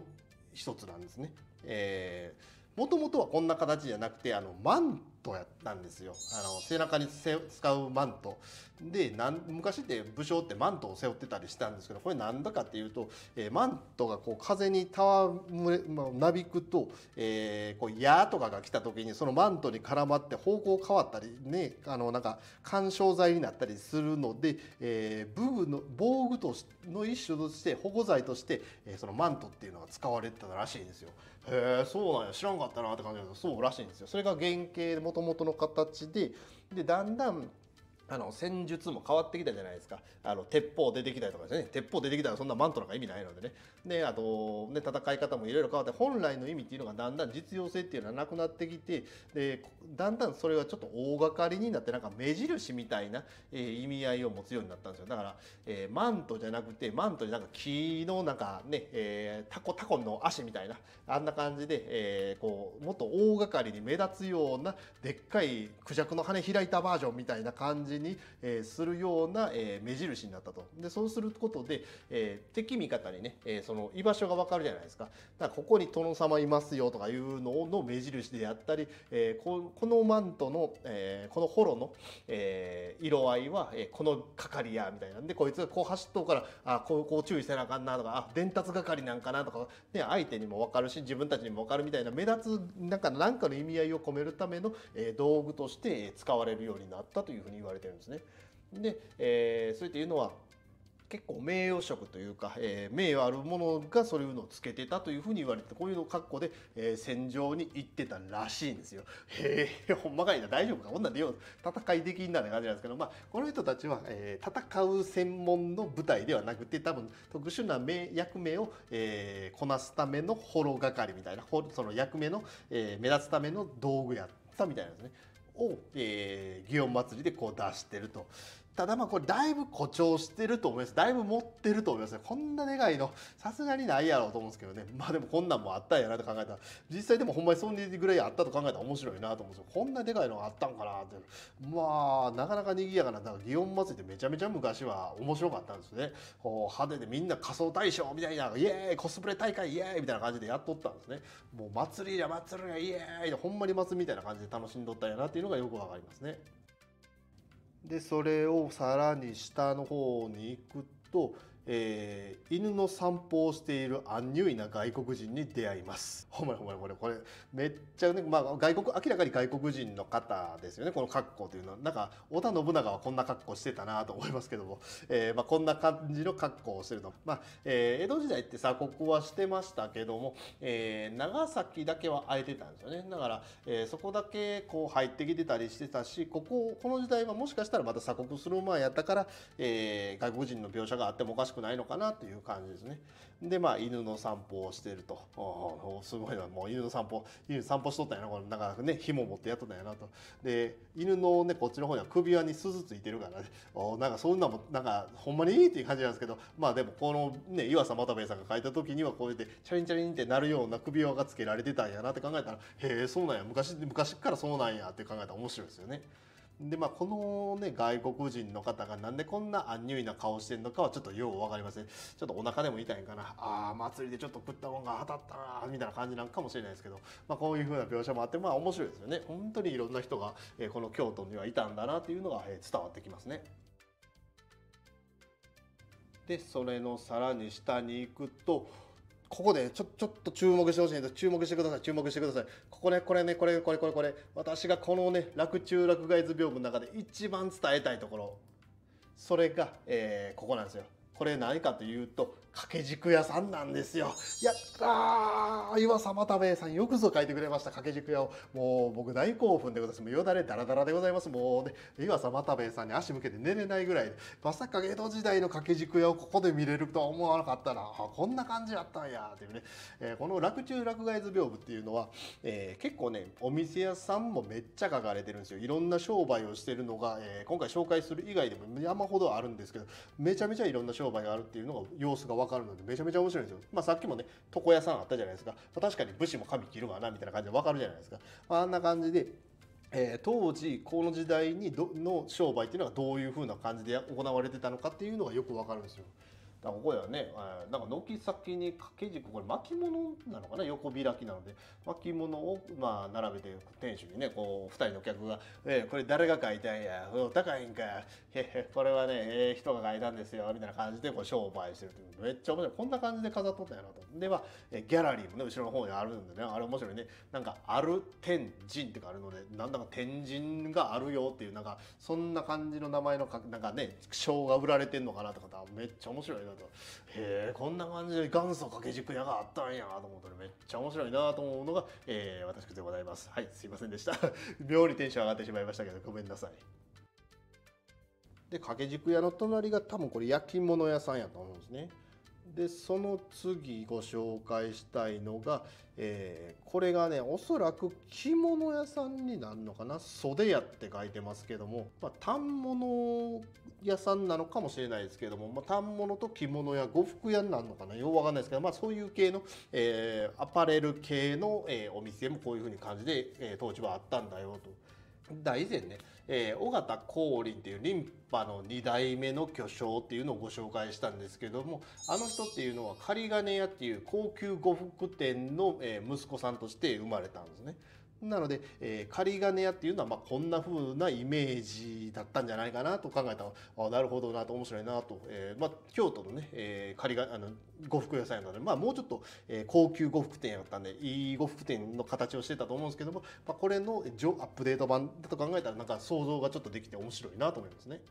一つなんですね。えーもともとはこんな形じゃなくてあのマントやったんですよあの背中に使うマントでなん昔って武将ってマントを背負ってたりしたんですけどこれ何だかっていうと、えー、マントがこう風にむれ、まあ、なびくと「えー、こう矢」とかが来た時にそのマントに絡まって方向変わったりねあのなんか緩衝材になったりするので、えー、武具の防具との一種として保護剤として、えー、そのマントっていうのが使われてたらしいんですよ。へえそうなんや知らんかったなって感じだけどそうらしいんですよそれが原型もともとの形ででだんだんあの戦術も変わってきたじゃないですかあの鉄砲出てきたりとかですね鉄砲出てきたらそんなマントなんか意味ないのでねね、あと、ね、戦い方もいろいろ変わって本来の意味っていうのがだんだん実用性っていうのはなくなってきてでだんだんそれがちょっと大掛かりになってなんか目印みたいな、えー、意味合いを持つようになったんですよだから、えー、マントじゃなくてマントになんか木のなんかね、えー、タコタコの足みたいなあんな感じで、えー、こうもっと大掛かりに目立つようなでっかいクジャクの羽開いたバージョンみたいな感じに、えー、するような、えー、目印になったと。でそうすることで、えー、敵味方にね、えーその居場所が分かるじゃないですかだからここに殿様いますよとかいうのの目印であったり、えー、このマントの、えー、このホロの、えー、色合いは、えー、この係やみたいなんでこいつがこう走っとうからあこうこう注意せなあかんなとかあ伝達係なんかなとか、ね、相手にも分かるし自分たちにも分かるみたいな目立つなんかなんかの意味合いを込めるための、えー、道具として使われるようになったというふうに言われてるんですね。で、えー、そういったいうのは結構名誉職というか、えー、名誉あるものがそういうのをつけてたというふうに言われてこういうの格好で、えー、戦場に行ってたらしいんですよ。へえほんまかいな大丈夫かこんなんでよ戦いできんなって感じなんですけど、まあ、この人たちは、えー、戦う専門の部隊ではなくて多分特殊な役名を、えー、こなすためのがか係みたいなその役目の、えー、目立つための道具やったみたいなんですね。を、えー、祇園祭でこう出してるとただまあこれだいぶ誇張してると思います。だいぶ持ってると思いますこんなでかいの、さすがにないやろうと思うんですけどね。まあでもこんなんもあったんやなと考えたら、実際でもほんまにそんなぐらいあったと考えたら面白いなと思うんですよ。こんなでかいのがあったんかなって。まあ、なかなか賑やかな、だから祇園祭ってめちゃめちゃ昔は面白かったんですね。こう派手でみんな仮装大賞みたいな、イエーイコスプレ大会イエーイみたいな感じでやっとったんですね。もう祭りや祭りやイエーイほんまに祭りみたいな感じで楽しんどったんやなっていうのがよくわかりますね。でそれをさらに下の方に行くとえー、犬の散歩をしているアンニュイな外国人に出会います。ほんまにほんまにこれ、これ、めっちゃね、まあ、外国、明らかに外国人の方ですよね、この格好というのは。なんか、織田信長はこんな格好してたなと思いますけども、えー、まあ、こんな感じの格好をしてるの。まあ、えー、江戸時代って鎖国はしてましたけども、えー、長崎だけは空いてたんですよね。だから、えー、そこだけこう入ってきてたりしてたし、ここ、この時代はもしかしたらまた鎖国する前やったから、えー、外国人の描写があってもおかしくないのかなという感じですね。で、まあ、犬の散歩をしてると。おすごいな、もう犬の散歩、犬散歩しとったんやな、これ、なんかね、紐持ってやっとったんやなと。で、犬のね、こっちの方には首輪に鈴ついてるからね、おなんかそんなも、なんか、ほんまにいいっていう感じなんですけど、まあでも、このね、岩佐又兵衛さんが書いた時には、こうやって、チャリンチャリンってなるような首輪がつけられてたんやなって考えたら、へえ、そうなんや、昔、昔からそうなんやって考えたら面白いですよね。でまあこのね外国人の方がなんでこんなアンニュイな顔してるのかはちょっとよう分かりません、ちょっとお腹でも痛いんかなああ祭りでちょっと食ったもんが当たったなみたいな感じなんかもしれないですけど、まあ、こういうふうな描写もあってまあ面白いですよね本当にいろんな人が、えこの京都にはいたんだなというのが、え伝わってきますね。でそれのさらに下に行くとここでちょちょっと注目してほしいんです注目してください注目してくださいここねこれねこれこれこれこれ私がこのね落中落外図屏風の中で一番伝えたいところそれが、えー、ここなんですよこれ何かというと掛け軸屋さんなんですよ。やったー岩様田兵さんよくぞ書いてくれました掛け軸屋を。もう僕大興奮でございます。もうよだれダラダラでございます。もうね、岩様田兵さんに足向けて寝れないぐらいで。まさか江戸時代の掛け軸屋をここで見れるとは思わなかったな。あこんな感じだったんや。っていうね、えー、この楽中楽外図屏風っていうのは、えー、結構ね、お店屋さんもめっちゃ書かれてるんですよ。いろんな商売をしてるのが、えー、今回紹介する以外でも山ほどあるんですけど、めちゃめちゃいろんな商売があるっていうのが様子が分かるのでめちゃめちゃ面白いんですよ。まあ、さっきもね床屋さんあったじゃないですか、まあ、確かに武士も髪切るわなみたいな感じで分かるじゃないですか、まあ、あんな感じでえー、当時この時代にどの商売っていうのがどういうふうな感じで行われてたのかっていうのがよくわかるんですよ。だからここではね、えー、なんか軒先に掛け軸これ巻物なのかな横開きなので巻物をまあ並べて店主にねこう2人の客が「えー、これ誰が書いたんや高いんかへへこれはねええー、人が書いたんですよ」みたいな感じでこう商売してるというめっちゃ面白い。こんな感じで飾っとったんやなと。で、まあ、ギャラリーもね、後ろの方にあるんでね、あれ面白いね。なんか、ある天神ってかあるので、なんだか天神があるよっていう、なんか、そんな感じの名前のか、なんかね、賞が売られてんのかなとか、めっちゃ面白いなと。へえ、こんな感じで元祖掛け軸屋があったんやと思ったら、めっちゃ面白いなと思うのが、えー、私でございます。はい、すいませんでした。妙にテンション上がってしまいましたけど、ごめんなさい。で掛け軸屋の隣が多分これ焼き物屋さんやと思うんですねでその次ご紹介したいのが、えー、これがねおそらく着物屋さんになるのかな袖屋って書いてますけども、まあ、反物屋さんなのかもしれないですけども、まあ、反物と着物屋呉服屋になるのかなようわかんないですけど、まあ、そういう系の、えー、アパレル系の、えー、お店もこういうふうに感じで、えー、当時はあったんだよと。だ以前ね、えー、尾形光琳っていうリンパの2代目の巨匠っていうのをご紹介したんですけどもあの人っていうのは針金屋っていう高級呉服店の息子さんとして生まれたんですね。なので、えー、仮金屋っていうのは、まあ、こんな風なイメージだったんじゃないかなと考えたあなるほどなと面白いなと、えー、まあ、京都のね、えー、仮があの呉服屋さんなので、まあ、もうちょっと、えー、高級呉服店やったんでいい呉服店の形をしてたと思うんですけども、まあ、これのアップデート版だと考えたらなんか想像がちょっとできて面白いなと思いますね。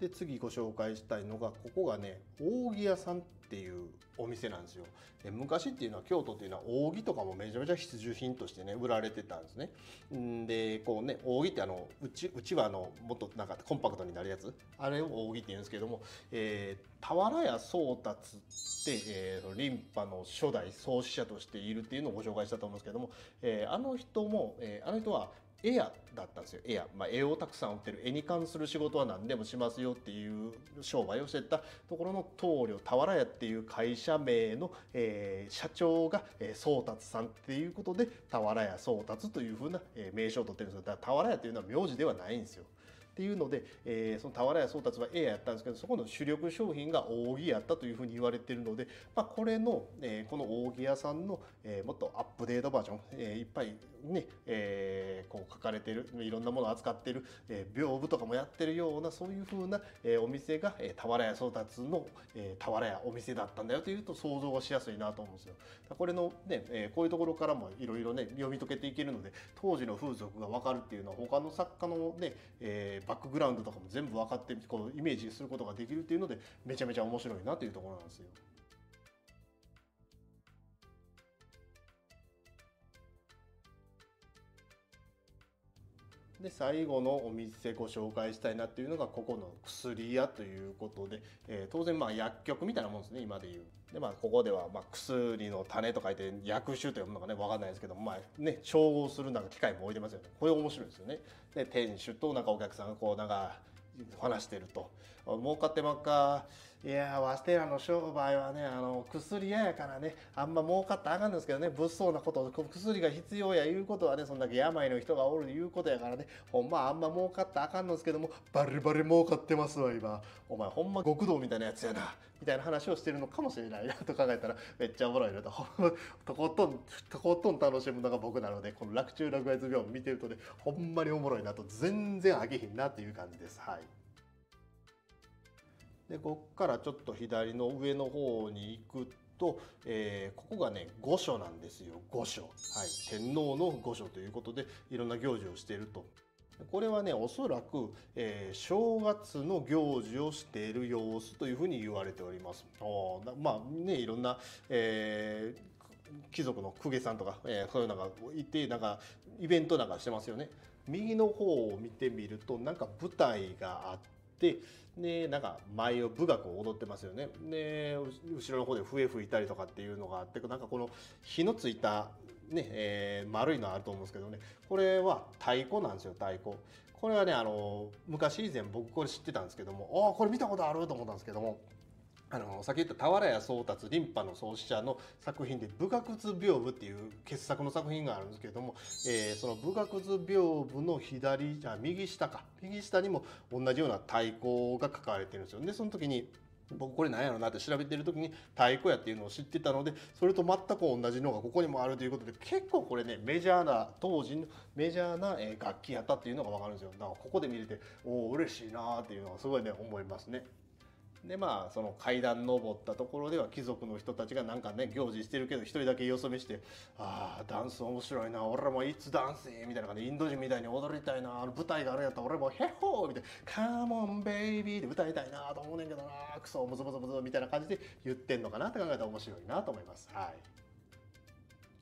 で次ご紹介したいのがここがね扇屋さんっていうお店なんですよで昔っていうのは京都っていうのは扇とかもめちゃめちゃ必需品としてね売られてたんですねでこうね扇ってあのうちうちはあのもっとなんかコンパクトになるやつあれを扇って言うんですけども、えー、俵屋宗達って、えー、リンパの初代創始者としているっていうのをご紹介したと思うんですけども、えー、あの人も、えー、あの人はエアだったんですよエア、まあ、絵をたくさん売ってる絵に関する仕事は何でもしますよっていう商売をしてたところの棟梁俵屋っていう会社名の、えー、社長が、えー、宗達さんっていうことで俵屋宗達というふうな、えー、名称を取ってるんですよだから俵屋というのは名字ではないんですよっていうので、えー、その俵屋宗達は A やったんですけどそこの主力商品が扇やったというふうに言われているので、まあ、これの、えー、この扇屋さんの、えー、もっとアップデートバージョン、えー、いっぱいね、えー、こう書かれているいろんなものを扱っている、えー、屏風とかもやってるようなそういうふうな、えー、お店が、えー、俵屋宗達の、えー、俵屋お店だったんだよというと想像がしやすいなと思うんですよ。これのね、えー、こういうところからもいろいろね読み解けていけるので当時の風俗がわかるっていうのは他の作家のね、えーバックグラウンドとかも全部分かってこうイメージすることができるっていうのでめちゃめちゃ面白いなというところなんですよ。で最後のお店ご紹介したいなっていうのがここの薬屋ということで、えー、当然まあ薬局みたいなもんですね今でいうでまあここではま薬の種と書いて薬種と読むのがね分かんないですけどまあね調合するなんか機械も置いてますよねこれ面白いですよねで店主となんかお客さんがこうなんか話してると儲かってばっかいやワステラの商売はね、あの、薬屋やからね、あんま儲かったらあかんですけどね、物騒なこと、薬が必要やいうことはね、そんだけ病の人がおるいうことやからね、ほんまあんま儲かったらあかんのですけども、バリバリ儲かってますわ、今。お前ほんま極道みたいなやつやな、みたいな話をしてるのかもしれないなと考えたら、めっちゃおもろいなと。とことん、とことん楽しむのが僕なので、この楽中楽月病見てるとね、ほんまにおもろいなと、全然飽きひんなっていう感じです。はい。でこっからちょっと左の上の方に行くと、えー、ここがね御所なんですよ御所、はい、天皇の御所ということでいろんな行事をしていると。これはねおそらく、えー、正月の行事をしている様子というふうに言われております。おまあねいろんな、えー、貴族の公家さんとか、えー、そういうのがいてなんかイベントなんかしてますよね。右の方を見てみるとなんか舞台があってででなんか舞を部がこう踊ってますよねで後ろの方で笛吹いたりとかっていうのがあってなんかこの火のついたね、えー、丸いのあると思うんですけどねこれは太鼓なんですよ太鼓これはねあの昔以前僕これ知ってたんですけどもああこれ見たことあると思ったんですけどもあのさっき言った俵屋宗達リンパの創始者の作品で「武学図屏風」っていう傑作の作品があるんですけれども、えー、その武学図屏風の左あ右下か右下にも同じような太鼓が書かれてるんですよね。その時に僕これ何やろうなって調べてる時に太鼓やっていうのを知ってたのでそれと全く同じのがここにもあるということで結構これねメジャーな当時のメジャーな楽器やったっていうのが分かるんですよだからここで見れておお嬉しいなーっていうのはすごいね思いますね。でまあその階段登ったところでは貴族の人たちがなんかね行事してるけど一人だけよそ見して「ああダンス面白いな俺らもいつダンス」みたいな感じでインド人みたいに踊りたいなあの舞台があるんやったら俺も「ヘッホー!」みたいな「カーモンベイビー」で歌いたいなと思うねんけどなクソムズムズムズみたいな感じで言ってんのかなって考えたら面白いなと思います。はい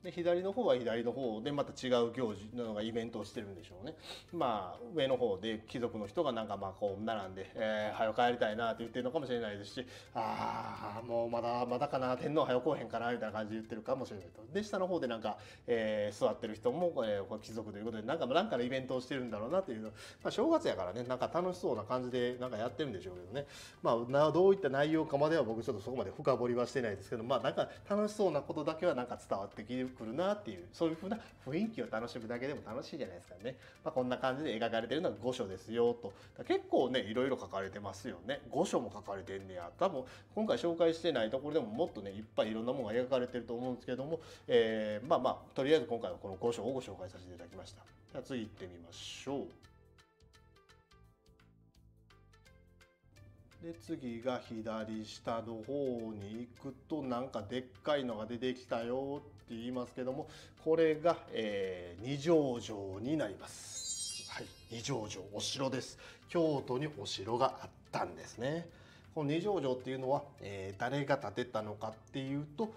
で左の方は左の方でまた違う行事のがイベントをしてるんでしょうね。まあ上の方で貴族の人がなんかまあこう並んで「えー、帰りたいな」って言ってるのかもしれないですし「ああもうまだまだかな天皇よこ来へんかな」みたいな感じで言ってるかもしれないと。で下の方でなんか、えー、座ってる人も、えー、貴族ということでなんかなんかのイベントをしてるんだろうなという、まあ、正月やからねなんか楽しそうな感じでなんかやってるんでしょうけどね。まあどういった内容かまでは僕ちょっとそこまで深掘りはしてないですけどまあなんか楽しそうなことだけはなんか伝わってきくるなっていうそういう風な雰囲気を楽しむだけでも楽しいじゃないですかね、まあ、こんな感じで描かれてるのが5章ですよと結構ねいろいろ書かれてますよね5章も書かれてんねや多分今回紹介してないところでももっとねいっぱいいろんなものが描かれてると思うんですけども、えー、まあまあとりあえず今回はこの5章をご紹介させていただきましたじゃあ次行ってみましょうで次が左下の方に行くとなんかでっかいのが出てきたよって言いますけどもこれが、えー、二条城になります。はい、二条城お城です京都にお城があったんですねこの二条城っていうのは、えー、誰が建てたのかっていうと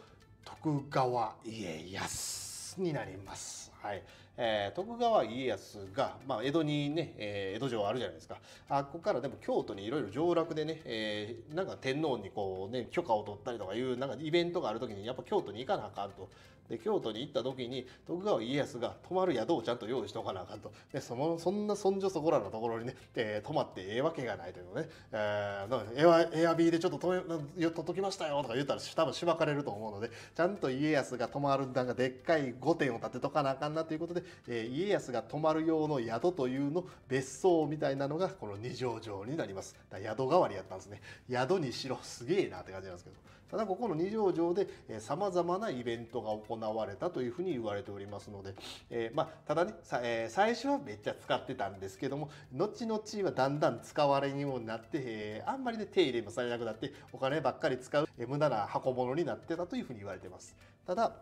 徳川家康になります。はいえー、徳川家康が、まあ、江戸にね、えー、江戸城あるじゃないですかあここからでも京都にいろいろ上洛でね、えー、なんか天皇にこうね許可を取ったりとかいうなんかイベントがある時にやっぱ京都に行かなあかんとで京都に行った時に徳川家康が泊まる宿をちゃんと用意しとかなあかんとでそのそんなそんじょそこらのところにね、えー、泊まってええわけがないというね、えー、エアビーでちょっと言っときましたよとか言ったら多分しばかれると思うのでちゃんと家康が泊まるなんかでっかい御殿を建てとかなあかんなということで、えー、家康が泊まる用の宿というの別荘みたいなのがこの二条城になります宿代わりやったんですね宿にしろすげえなって感じなんですけど。ただここの二条城でさまざまなイベントが行われたというふうに言われておりますので、えー、まあ、ただねさ、えー、最初はめっちゃ使ってたんですけども後々はだんだん使われにもなって、えー、あんまりね手入れもされなくなってお金ばっかり使う、え無駄な箱物になってたというふうに言われてます。ただ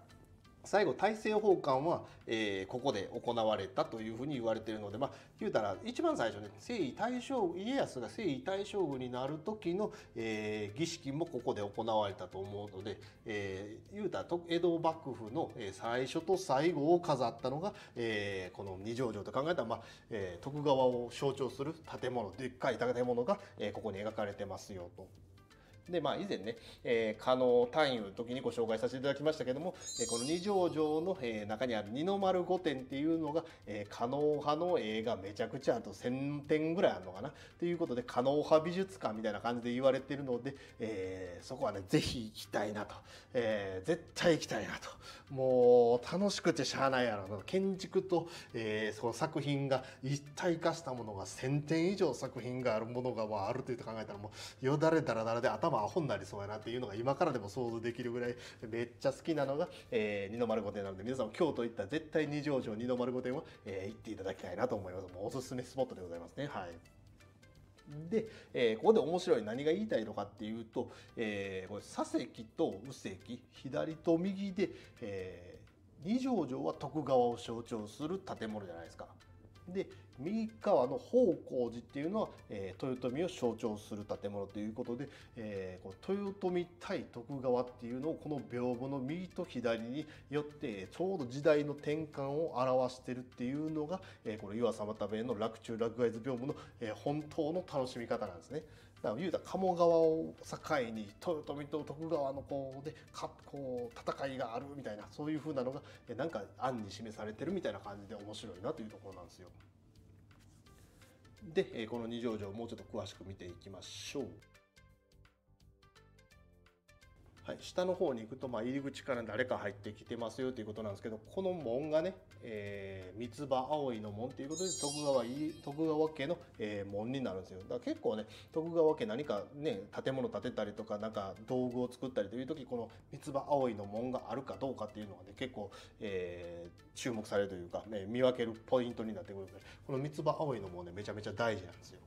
最後大政奉還は、えー、ここで行われたというふうに言われているので、まあ、言うたら一番最初ね征夷大将家康が征夷大将軍になる時の、えー、儀式もここで行われたと思うので、えー、言うたら江戸幕府の最初と最後を飾ったのが、えー、この二条城と考えたら、まあえー、徳川を象徴する建物でっかい建物が、えー、ここに描かれてますよと。で、まあ、以前ね、えー、可能単位の時にご紹介させていただきましたけども、えこの二条城の、え中にある二の丸御殿っていうのが、えー、可能派の映画めちゃくちゃあと1000点ぐらいあるのかなということで、可能派美術館みたいな感じで言われてるので、えー、そこはね、ぜひ行きたいなと、えー、絶対行きたいなと、もう楽しくてしゃあないやろ建築と、えその作品が一体化したものが1000点以上作品があるものがあるというと考えたらもう、よだれだらだらで頭アホになりそうやなっていうのが今からでも想像できるぐらいめっちゃ好きなのが、えー、二の丸御殿なので皆さんも京都行ったら絶対二条城二の丸御殿は、えー、行っていただきたいなと思いますもうおすすめスポットでございますねはいで、えー、ここで面白い何が言いたいのかっていうと、えー、これ左関と右関左と右で、えー、二条城は徳川を象徴する建物じゃないですか。で、右側の方向寺っていうのは、えー、豊臣を象徴する建物ということで、えー、こ豊臣対徳川っていうのをこの屏風の右と左によって、ちょうど時代の転換を表してるっていうのが、えー、この岩様田弁の洛中洛外図屏風の、えー、本当の楽しみ方なんですね。だから言うたら鴨川を境に豊臣と徳川のこうでかこう戦いがあるみたいなそういうふうなのがなんか案に示されてるみたいな感じで面白いなというところなんですよ。で、この二条城をもうちょっと詳しく見ていきましょう。はい、下の方に行くと、まあ、入り口から誰か入ってきてますよということなんですけどこの門がね、えー、三つ葉葵の門ということで徳川徳川家の、えー、門になるんですよだから結構ね徳川家何かね建物建てたりとかなんか道具を作ったりという時この三つ葉葵の門があるかどうかっていうのがね結構、えー、注目されるというか、ね、見分けるポイントになってくるのでこの三つ葉葵の門ねめちゃめちゃ大事なんですよ。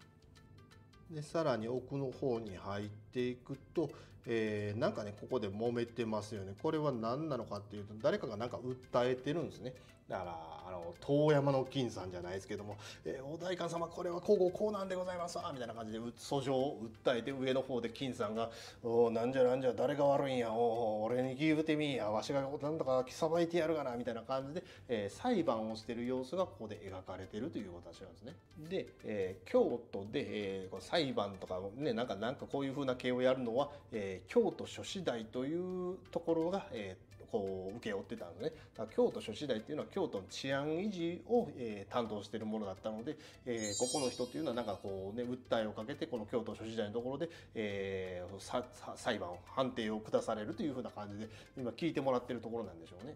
でさらに奥の方に入っていくと、えー、なんかねここで揉めてますよねこれは何なのかっていうと誰かがなんか訴えてるんですねだからあの遠山の金さんじゃないですけども「えー、お代官様これはこうこうなんでございますわ」みたいな感じで訴状を訴えて上の方で金さんが「おなんじゃなんじゃ誰が悪いんやお俺に聞いてみやわしがなんとか貴様いてやるがな」みたいな感じで、えー、裁判をしてる様子がここで描かれてるという形なんですね。で、えー、京都で、えー、裁判とかねなんかなんかこういうふうな系をやるのは、えーえー、京都諸子大というところが、えー、こう受け負ってたんですね。だから京都諸子大っていうのは京都の治安維持を、えー、担当してるものだったので、えー、ここの人っていうのはなんかこうね訴えをかけてこの京都諸子大のところで、えー、裁判判定を下されるというふうな感じで今聞いてもらってるところなんでしょうね。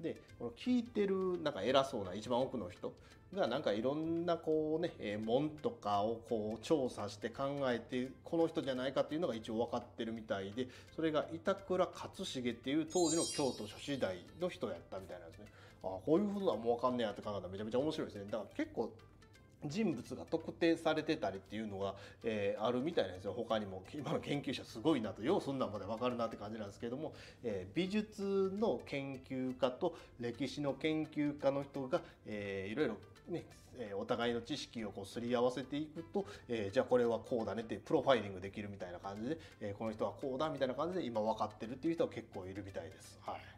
でこの聞いてるなんか偉そうな一番奥の人がなんかいろんなこうね門とかをこう調査して考えてこの人じゃないかっていうのが一応分かってるみたいでそれが板倉勝重っていう当時の京都諸子大の人やったみたいなんですね。ああこういうことはもう分かんねえやって考えたらめちゃめちゃ面白いですね。だから結構人物が特定されてたりっていうのが、えー、あるみたいなんですよ他にも今の研究者すごいなとようそんなんまで分かるなって感じなんですけども、えー、美術の研究家と歴史の研究家の人が、えー、いろいろね、えお互いの知識をこうすり合わせていくと、えじゃあこれはこうだねってプロファイリングできるみたいな感じで、えこの人はこうだみたいな感じで今分かってるっていう人は結構いるみたいです。はい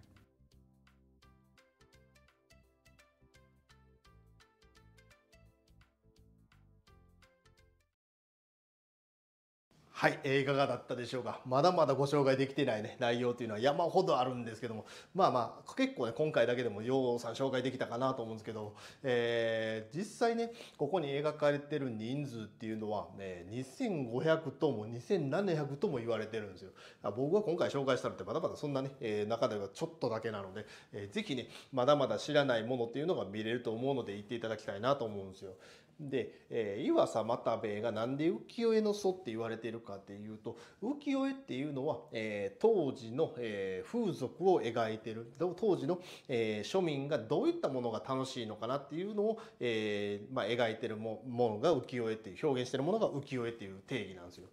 はい、いかがだったでしょうか。まだまだご紹介できてないね、内容というのは山ほどあるんですけども、まあまあ、結構ね、今回だけでもようさん紹介できたかなと思うんですけど、えー、実際ね、ここに描かれてる人数っていうのは、ね、2500とも2700とも言われてるんですよ。僕が今回紹介したのってまだまだそんなね、えー、中ではちょっとだけなので、えー、ぜひね、まだまだ知らないものっていうのが見れると思うので、行っていただきたいなと思うんですよ。で、えー、岩佐又兵衛がなんで浮世絵の祖って言われているかっていうと浮世絵っていうのは、えー、当時の、えー、風俗を描いてる当時の、えー、庶民がどういったものが楽しいのかなっていうのを、えーまあ、描いてるもものが浮世絵っていう表現してるものが浮世絵っていう定義なんですよ。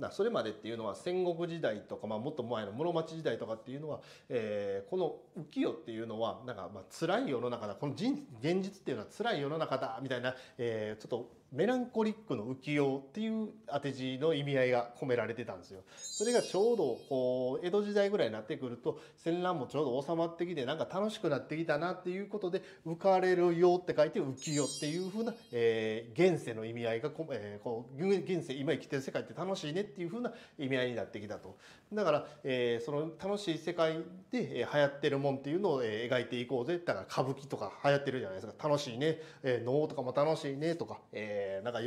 だそれまでっていうのは戦国時代とか、まあ、もっと前の室町時代とかっていうのは、えー、この浮世っていうのはなんかまあ辛い世の中だこの現実っていうのは辛い世の中だみたいな、えー、ちょっとメランコリックの浮世っていう当て字の意味合いが込められてたんですよ。それがちょうどこう江戸時代ぐらいになってくると戦乱もちょうど収まってきてなんか楽しくなってきたなっていうことで「浮かれるよ」って書いて「浮世」っていうふうな、えー、現世の意味合いがこ、えー、こう現世今生きてる世界って楽しいねっていうふうな意味合いになってきたと。だから、えー、その楽しい世界で、えー、流行ってるもんっていうのを、え描いていこうぜだから歌舞伎とか流行ってるじゃないですか楽しいね、えー、能とかも楽しいねとか。えーえー、なんか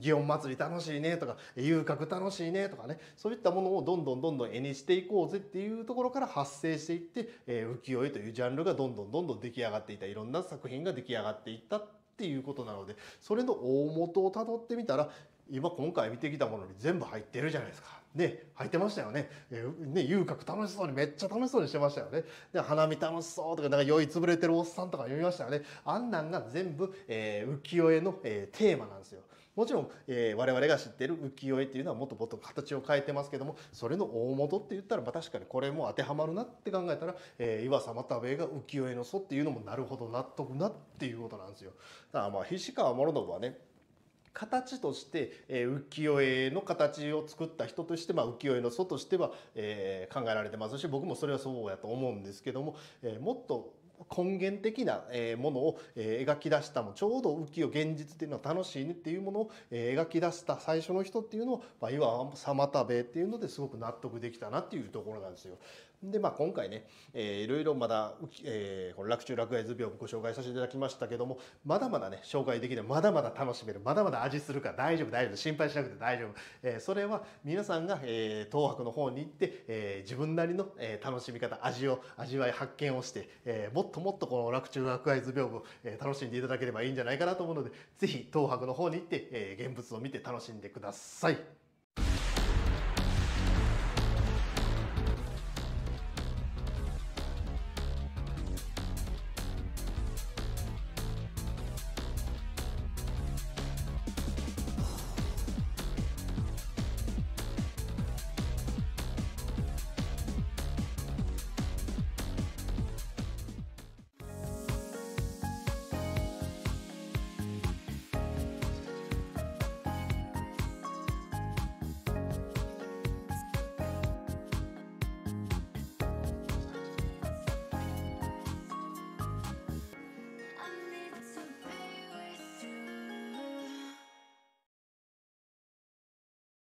祇園祭り楽しいねとか遊郭楽しいねとかねそういったものをどんどんどんどん絵にしていこうぜっていうところから発生していって、えー、浮世絵というジャンルがどんどんどんどん出来上がっていたいろんな作品が出来上がっていったっていうことなのでそれの大元をたどってみたら今今回見てきたものに全部入ってるじゃないですか。ね、履いてましたよね。ね、遊郭楽しそうに、めっちゃ楽しそうにしてましたよね。で、花見楽しそうとか、なんか酔い潰れてるおっさんとか読みましたよね。あんなんが全部、えー、浮世絵の、えー、テーマなんですよ。もちろん、えー、我々が知ってる浮世絵っていうのはもっともっと形を変えてますけどもそれの大元って言ったら、まあ、確かにこれも当てはまるなって考えたら、えー、岩様田兵衛が浮世絵の祖っていうのもなるほど納得なっていうことなんですよ。だからまあ菱川諸信はね形として、えー、浮世絵の形を作った人として、まあ、浮世絵の祖としては、えー、考えられてますし僕もそれはそうやと思うんですけども、えー、もっと根源的なものを描き出したもちょうど浮世現実っていうのは楽しいねっていうものを描き出した最初の人っていうのを、まあ、いわば「さまたべ」っていうのですごく納得できたなっていうところなんですよ。で、まあ、今回ね、えー、いろいろまだ、えー、この楽中楽外図屏をご紹介させていただきましたけども、まだまだね、紹介できる、まだまだ楽しめる、まだまだ味するから大丈夫、大丈夫、心配しなくて大丈夫。えー、それは皆さんが、えー、東博の方に行って、えー、自分なりの、えー、楽しみ方、味を、味わい、発見をして、えー、もっともっとこの楽中楽外図屏を、えー、楽しんでいただければいいんじゃないかなと思うので、ぜひ東博の方に行って、えー、現物を見て楽しんでください。